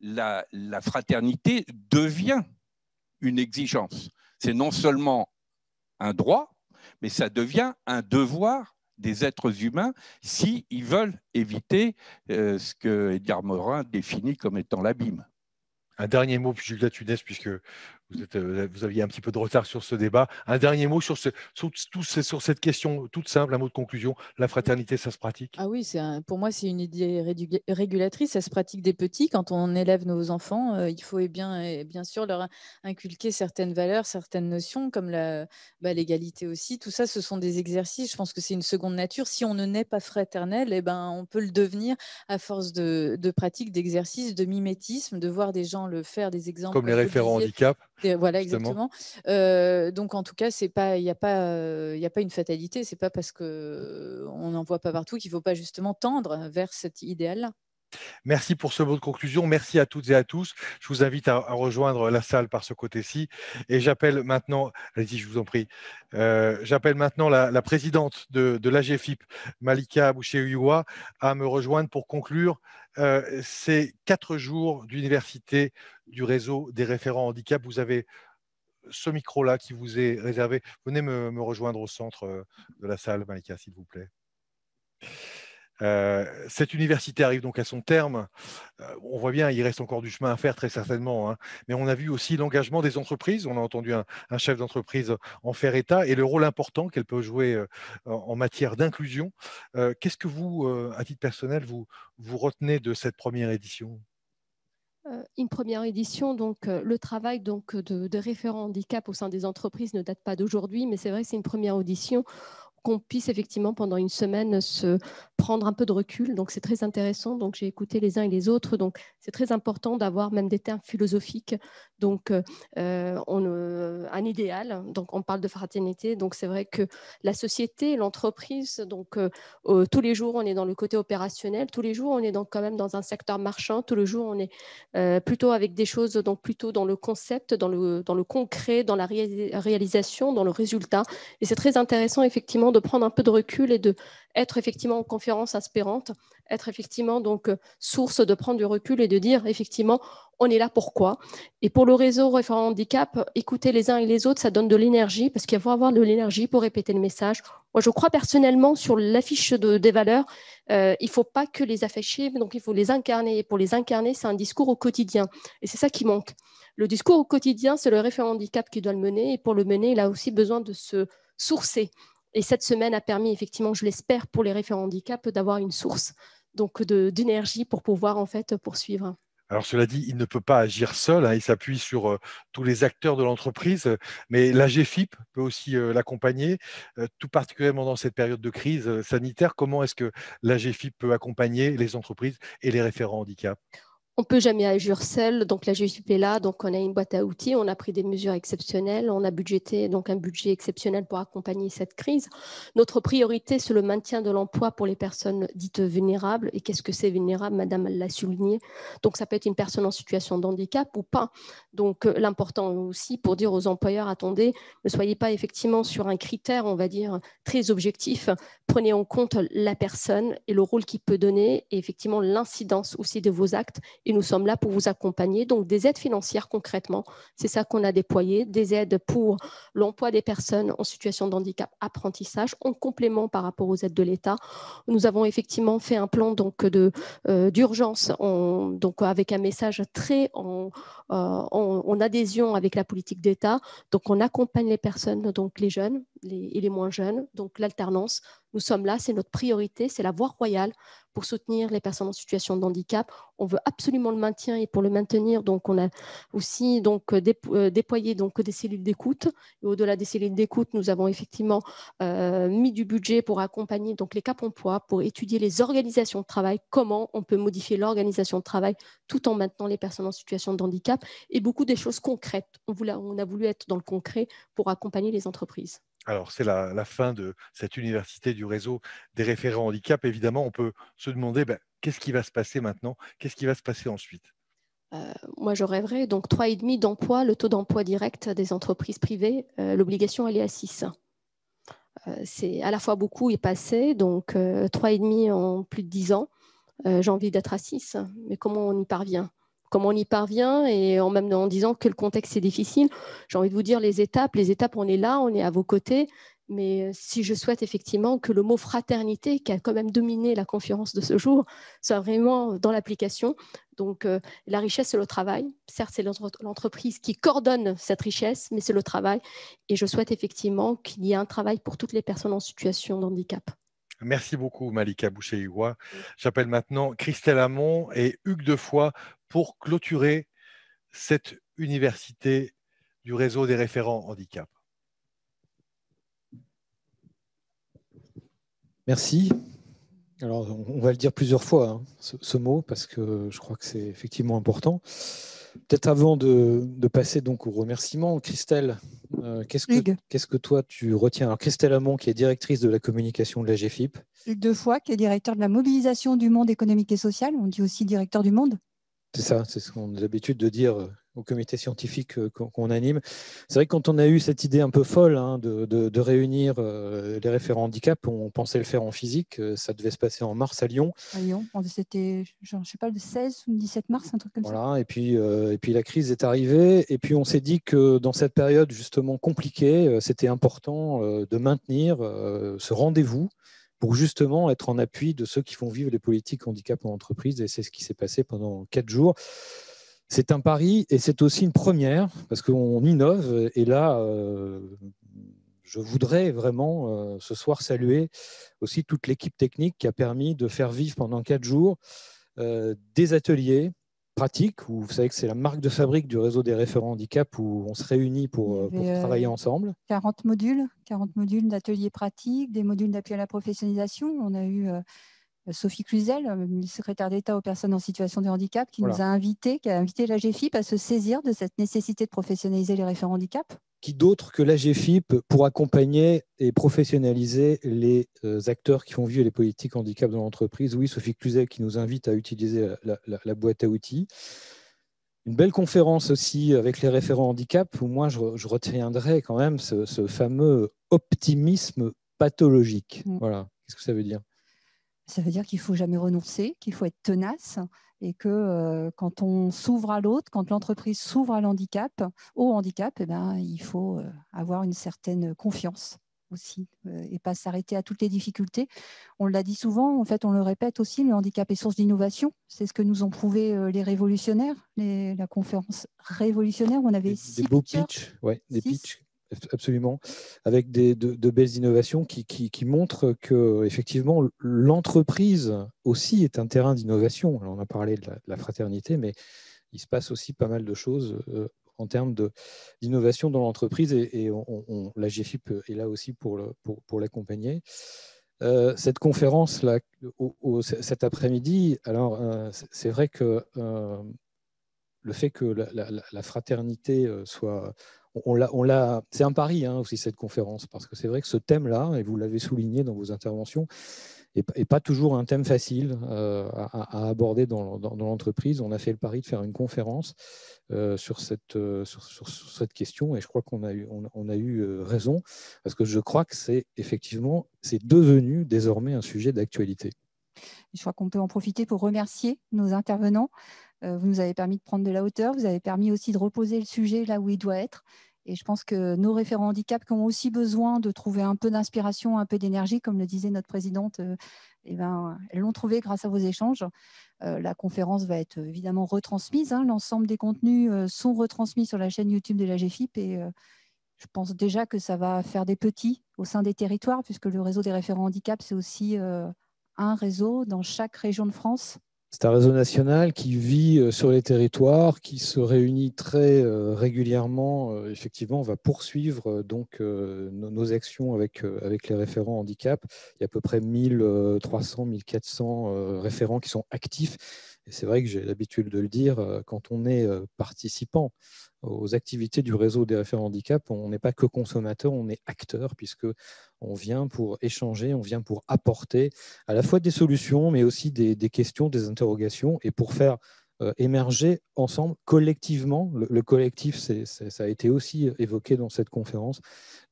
la, la, fraternité devient une exigence. C'est non seulement un droit, mais ça devient un devoir des êtres humains s'ils veulent éviter euh, ce que Edgar Morin définit comme étant l'abîme. Un dernier mot, Gilda Tunès, puisque euh, vous, aviez un petit peu de retard sur ce débat. Un dernier mot sur, cette question toute simple, un mot de conclusion. La fraternité, ça se pratique Ah oui, pour moi, c'est une idée régulatrice. Ça se pratique des petits. Quand on élève nos enfants, euh, il faut eh bien, eh, bien sûr leur inculquer certaines valeurs, certaines notions, comme bah, l'égalité aussi. Tout ça, ce sont des exercices. Je pense que c'est une seconde nature. Si on ne naît pas fraternel, eh ben, on peut le devenir à force de, pratiques, d'exercices, de mimétisme, de voir des gens le faire, des exemples. Comme les référents handicap. Euh, voilà, exactement. Euh, donc, en tout cas, c'est pas, il n'y a pas, euh, il a pas une fatalité. C'est pas parce que on n'en voit pas partout qu'il ne faut pas justement tendre vers cet idéal-là. Merci pour ce mot de conclusion. Merci à toutes et à tous. Je vous invite à, rejoindre la salle par ce côté-ci. Et j'appelle maintenant, allez je vous en prie, euh, j'appelle maintenant la, présidente de, l'AGFIP, Malika Bouché à me rejoindre pour conclure euh, ces quatre jours d'université du réseau des référents handicap. Vous avez ce micro-là qui vous est réservé. Venez me, me, rejoindre au centre euh, de la salle, Malika, s'il vous plaît. Euh, cette université arrive donc à son terme. Euh, on voit bien, il reste encore du chemin à faire très certainement, hein. mais on a vu aussi l'engagement des entreprises. On a entendu un, chef d'entreprise en faire état et le rôle important qu'elle peut jouer euh, en matière d'inclusion. Qu'est-ce que vous, à titre personnel, vous, vous retenez de cette première édition une première édition, donc le travail donc de, de référent handicap au sein des entreprises ne date pas d'aujourd'hui, mais c'est vrai que c'est une première audition qu'on puisse effectivement pendant une semaine se prendre un peu de recul. Donc c'est très intéressant. Donc j'ai écouté les uns et les autres. Donc c'est très important d'avoir même des termes philosophiques donc euh, euh, on, euh, un idéal. Donc on parle de fraternité. Donc c'est vrai que la société, l'entreprise, donc tous les jours on est dans le côté opérationnel, tous les jours on est donc quand même dans un secteur marchand, tous les jours on est plutôt avec des choses donc plutôt dans le concept, dans le, dans le concret, dans la réalisation, dans le résultat. Et c'est très intéressant effectivement de prendre un peu de recul et de être effectivement en conférence inspirante, être effectivement donc source de prendre du recul et de dire effectivement on est là pourquoi. Et pour le réseau référent handicap, écouter les uns et les autres, ça donne de l'énergie parce qu'il faut avoir de l'énergie pour répéter le message. Moi, je crois personnellement sur l'affiche des valeurs, euh, il ne faut pas que les afficher, donc il faut les incarner. Et pour les incarner, c'est un discours au quotidien. Et c'est ça qui manque. Le discours au quotidien, c'est le référent handicap qui doit le mener. Et pour le mener, il a aussi besoin de se sourcer. Et cette semaine a permis, effectivement, je l'espère, pour les référents handicap, d'avoir une source donc d'énergie pour pouvoir en fait poursuivre. Alors cela dit, il ne peut pas agir seul, hein. il s'appuie sur euh, tous les acteurs de l'entreprise, mais la GFIP peut aussi euh, l'accompagner, euh, tout particulièrement dans cette période de crise sanitaire. Comment est-ce que la GFIP peut accompagner les entreprises et les référents handicap on ne peut jamais agir seul, donc la GIP est là, donc on a une boîte à outils, on a pris des mesures exceptionnelles, on a budgété donc un budget exceptionnel pour accompagner cette crise. Notre priorité, c'est le maintien de l'emploi pour les personnes dites vulnérables. Et qu'est-ce que c'est vulnérable Madame l'a souligné. Donc ça peut être une personne en situation de handicap ou pas. Donc euh, l'important aussi pour dire aux employeurs, attendez, ne soyez pas effectivement sur un critère, on va dire, très objectif. Prenez en compte la personne et le rôle qu'il peut donner et effectivement l'incidence aussi de vos actes et nous sommes là pour vous accompagner. Donc des aides financières concrètement, c'est ça qu'on a déployé, des aides pour l'emploi des personnes en situation de handicap apprentissage en complément par rapport aux aides de l'État. Nous avons effectivement fait un plan donc de euh, d'urgence donc avec un message très euh, en, adhésion avec la politique d'État. Donc on accompagne les personnes, donc les jeunes et les moins jeunes, donc l'alternance. Nous sommes là, c'est notre priorité, c'est la voie royale pour soutenir les personnes en situation de handicap. On veut absolument le maintien et pour le maintenir, donc on a aussi donc euh, euh, déployé donc des cellules d'écoute. Au-delà des cellules d'écoute, nous avons effectivement euh, mis du budget pour accompagner donc les cap emploi, pour étudier les organisations de travail, comment on peut modifier l'organisation de travail tout en maintenant les personnes en situation de handicap et beaucoup des choses concrètes. on a voulu être dans le concret pour accompagner les entreprises. Alors, c'est la, fin de cette université du réseau des référents handicap. Évidemment, on peut se demander ben, qu'est-ce qui va se passer maintenant Qu'est-ce qui va se passer ensuite euh, moi, je rêverais donc 3,5 d'emploi, le taux d'emploi direct des entreprises privées, euh, l'obligation, elle est à 6. Euh, c'est à la fois beaucoup et passé, donc 3,5 en plus de 10 ans. J'ai envie d'être à 6, mais comment on y parvient comment on y parvient et en même en disant que le contexte est difficile. J'ai envie de vous dire les étapes. Les étapes, on est là, on est à vos côtés. Mais euh, si je souhaite effectivement que le mot fraternité, qui a quand même dominé la conférence de ce jour, soit vraiment dans l'application. Donc euh, la richesse, c'est le travail. Certes, c'est l'entreprise qui coordonne cette richesse, mais c'est le travail. Et je souhaite effectivement qu'il y ait un travail pour toutes les personnes en situation de handicap. Merci beaucoup, Malika boucher J'appelle maintenant Christelle Hamon et Hugues Defoy pour clôturer cette université du réseau des référents handicap. Merci. Alors, on va le dire plusieurs fois, hein, ce, mot, parce que je crois que c'est effectivement important. Peut-être avant de, passer donc aux remerciements, Christelle, euh, qu'est-ce que, toi tu retiens Alors, Christelle Hamon, qui est directrice de la communication de la GFIP. Hugues Defoy, qui est directeur de la mobilisation du monde économique et social, on dit aussi directeur du monde. C'est ça, c'est ce qu'on a l'habitude de dire euh, au comité scientifique euh, qu'on anime. C'est vrai que quand on a eu cette idée un peu folle hein, de, réunir euh, les référents handicap, on pensait le faire en physique. Ça devait se passer en mars à Lyon. À Lyon, c'était, je ne sais pas, le 16 ou le 17 mars, un truc comme ça. Voilà, et puis, et puis la crise est arrivée. Et puis on s'est dit que dans cette période justement compliquée, c'était important de maintenir ce rendez-vous pour justement être en appui de ceux qui font vivre les politiques handicap en entreprise. Et c'est ce qui s'est passé pendant quatre jours. C'est un pari et c'est aussi une première parce qu'on innove. Et là, euh, je voudrais vraiment euh, ce soir saluer aussi toute l'équipe technique qui a permis de faire vivre pendant quatre jours euh, des ateliers, où vous savez que c'est la marque de fabrique du réseau des référents handicap où on se réunit pour, euh, euh, travailler ensemble 40 modules, 40 modules d'ateliers pratiques, des modules d'appui à la professionnalisation. On a eu euh, Sophie Cluzel, euh, secrétaire d'État aux personnes en situation de handicap, qui nous a invité, qui a invité la à se saisir de cette nécessité de professionnaliser les référents handicap qui d'autre que l'AGFIP pour accompagner et professionnaliser les euh, acteurs qui font vu les politiques handicap dans l'entreprise Oui, Sophie Cluzel qui nous invite à utiliser la, boîte à outils. Une belle conférence aussi avec les référents handicap, où moi je, retiendrai quand même ce, fameux optimisme pathologique. Mm. Voilà, qu'est-ce que ça veut dire ça veut dire qu'il faut jamais renoncer, qu'il faut être tenace et que euh, quand on s'ouvre à l'autre, quand l'entreprise s'ouvre à l'handicap, au handicap, eh ben, il faut euh, avoir une certaine confiance aussi euh, et pas s'arrêter à toutes les difficultés. On l'a dit souvent, en fait, on le répète aussi, le handicap est source d'innovation. C'est ce que nous ont prouvé les révolutionnaires, la conférence révolutionnaire. Où on avait six pitchs absolument, avec des, de, belles innovations qui, qui, montrent que effectivement l'entreprise aussi est un terrain d'innovation. On a parlé de la, fraternité, mais il se passe aussi pas mal de choses euh, en termes d'innovation dans l'entreprise et, on, la GFIP est là aussi pour l'accompagner. Pour, l'accompagner euh, cette conférence là, cet après-midi, alors euh, c'est vrai que le fait que la, fraternité soit on c'est un pari hein, aussi cette conférence, parce que c'est vrai que ce thème-là, et vous l'avez souligné dans vos interventions, n'est pas toujours un thème facile euh, à, aborder dans, l'entreprise. On a fait le pari de faire une conférence euh, euh, sur, cette, question, et je crois qu'on a eu, a eu raison, parce que je crois que c'est effectivement, c'est devenu désormais un sujet d'actualité. Je crois qu'on peut en profiter pour remercier nos intervenants euh, vous nous avez permis de prendre de la hauteur, vous avez permis aussi de reposer le sujet là où il doit être. Et je pense que nos référents handicap qui ont aussi besoin de trouver un peu d'inspiration, un peu d'énergie, comme le disait notre présidente, euh, eh ben, elles l'ont trouvé grâce à vos échanges. Euh, la conférence va être évidemment retransmise. Hein. L'ensemble des contenus sont retransmis sur la chaîne YouTube de la GFIP. Et je pense déjà que ça va faire des petits au sein des territoires, puisque le réseau des référents handicap, c'est aussi un réseau dans chaque région de France c'est un réseau national qui vit euh, sur les territoires, qui se réunit très euh, régulièrement. Euh, effectivement, on va poursuivre donc nos actions avec, avec les référents handicap. Il y a à peu près 1300, 1400 référents qui sont actifs et c'est vrai que j'ai l'habitude de le dire, euh, quand on est euh, participant aux activités du réseau des référents handicap, on n'est pas que consommateur, on est acteur, puisque on vient pour échanger, on vient pour apporter à la fois des solutions, mais aussi des, questions, des interrogations, et pour faire euh, émerger ensemble collectivement. Le, collectif, ça a été aussi évoqué dans cette conférence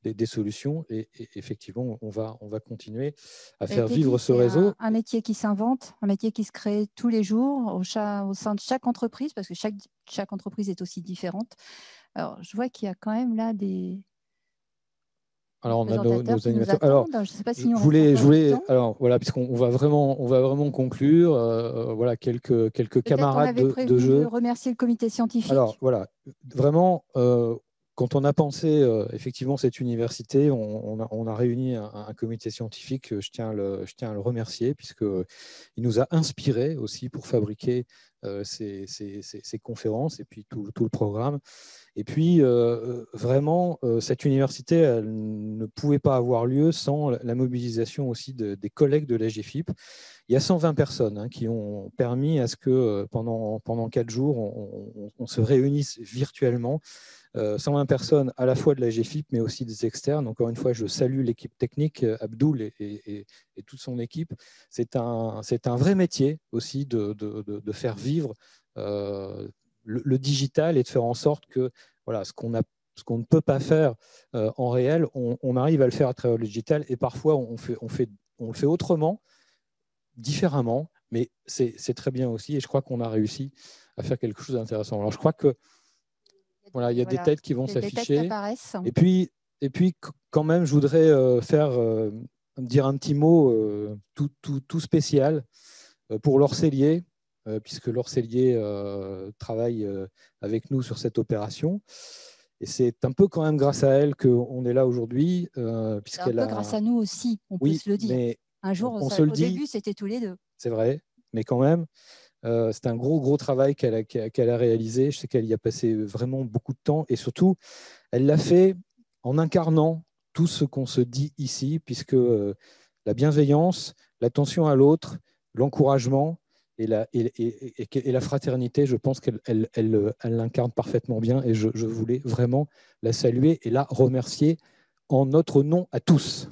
des, solutions. Et, effectivement, on va, on va continuer à faire vivre ce réseau. Un, métier qui s'invente, un métier qui se crée tous les jours au, au sein de chaque entreprise, parce que chaque, chaque entreprise est aussi différente. Alors, je vois qu'il y a quand même là des, alors, on a nos, animateurs. Alors, je, sais pas si on voulez je voulais alors voilà, puisqu'on va vraiment, on va vraiment conclure. Euh, euh, voilà, quelques quelques camarades de, jeu. Remercier le comité scientifique. Alors voilà, vraiment, euh, quand on a pensé euh, effectivement cette université, on, a, réuni un, comité scientifique, euh, je tiens à le, je tiens à le remercier, puisqu'il euh, nous a inspirés aussi pour fabriquer ces, conférences et puis tout, le programme. Et puis, vraiment, cette université, elle ne pouvait pas avoir lieu sans la mobilisation aussi des collègues de l'AGFIP. Il y a 120 personnes hein, qui ont permis à ce que pendant, pendant quatre jours, on, on se réunisse virtuellement 120 euh, personnes à la fois de la GFIP, mais aussi des externes. Encore une fois, je salue l'équipe technique, euh, Abdoul et, toute son équipe. C'est un, un, vrai métier aussi de, faire vivre euh, le, digital et de faire en sorte que voilà, ce qu'on a ce qu'on ne peut pas faire en réel, on, arrive à le faire à travers le digital et parfois on, fait, on, fait, on le fait autrement, différemment, mais c'est très bien aussi et je crois qu'on a réussi à faire quelque chose d'intéressant. Alors je crois que voilà, il y a des têtes qui vont s'afficher. Et puis, et puis, quand même, je voudrais euh, faire euh, dire un petit mot euh, tout, tout, spécial pour l'Orcellier, puisque l'Orcellier travaille avec nous sur cette opération. Et c'est un peu quand même grâce à elle qu'on est là aujourd'hui. Euh, un peu a... grâce à nous aussi, on oui, peut se le dire. un jour, on, le au début, c'était tous les deux. C'est vrai, mais quand même. Euh, c'est un gros, gros travail qu'elle a, réalisé. Je sais qu'elle y a passé vraiment beaucoup de temps et surtout, elle l'a fait en incarnant tout ce qu'on se dit ici, puisque euh, la bienveillance, l'attention à l'autre, l'encouragement et la, fraternité, je pense qu'elle l'incarne parfaitement bien et je voulais vraiment la saluer et la remercier en notre nom à tous.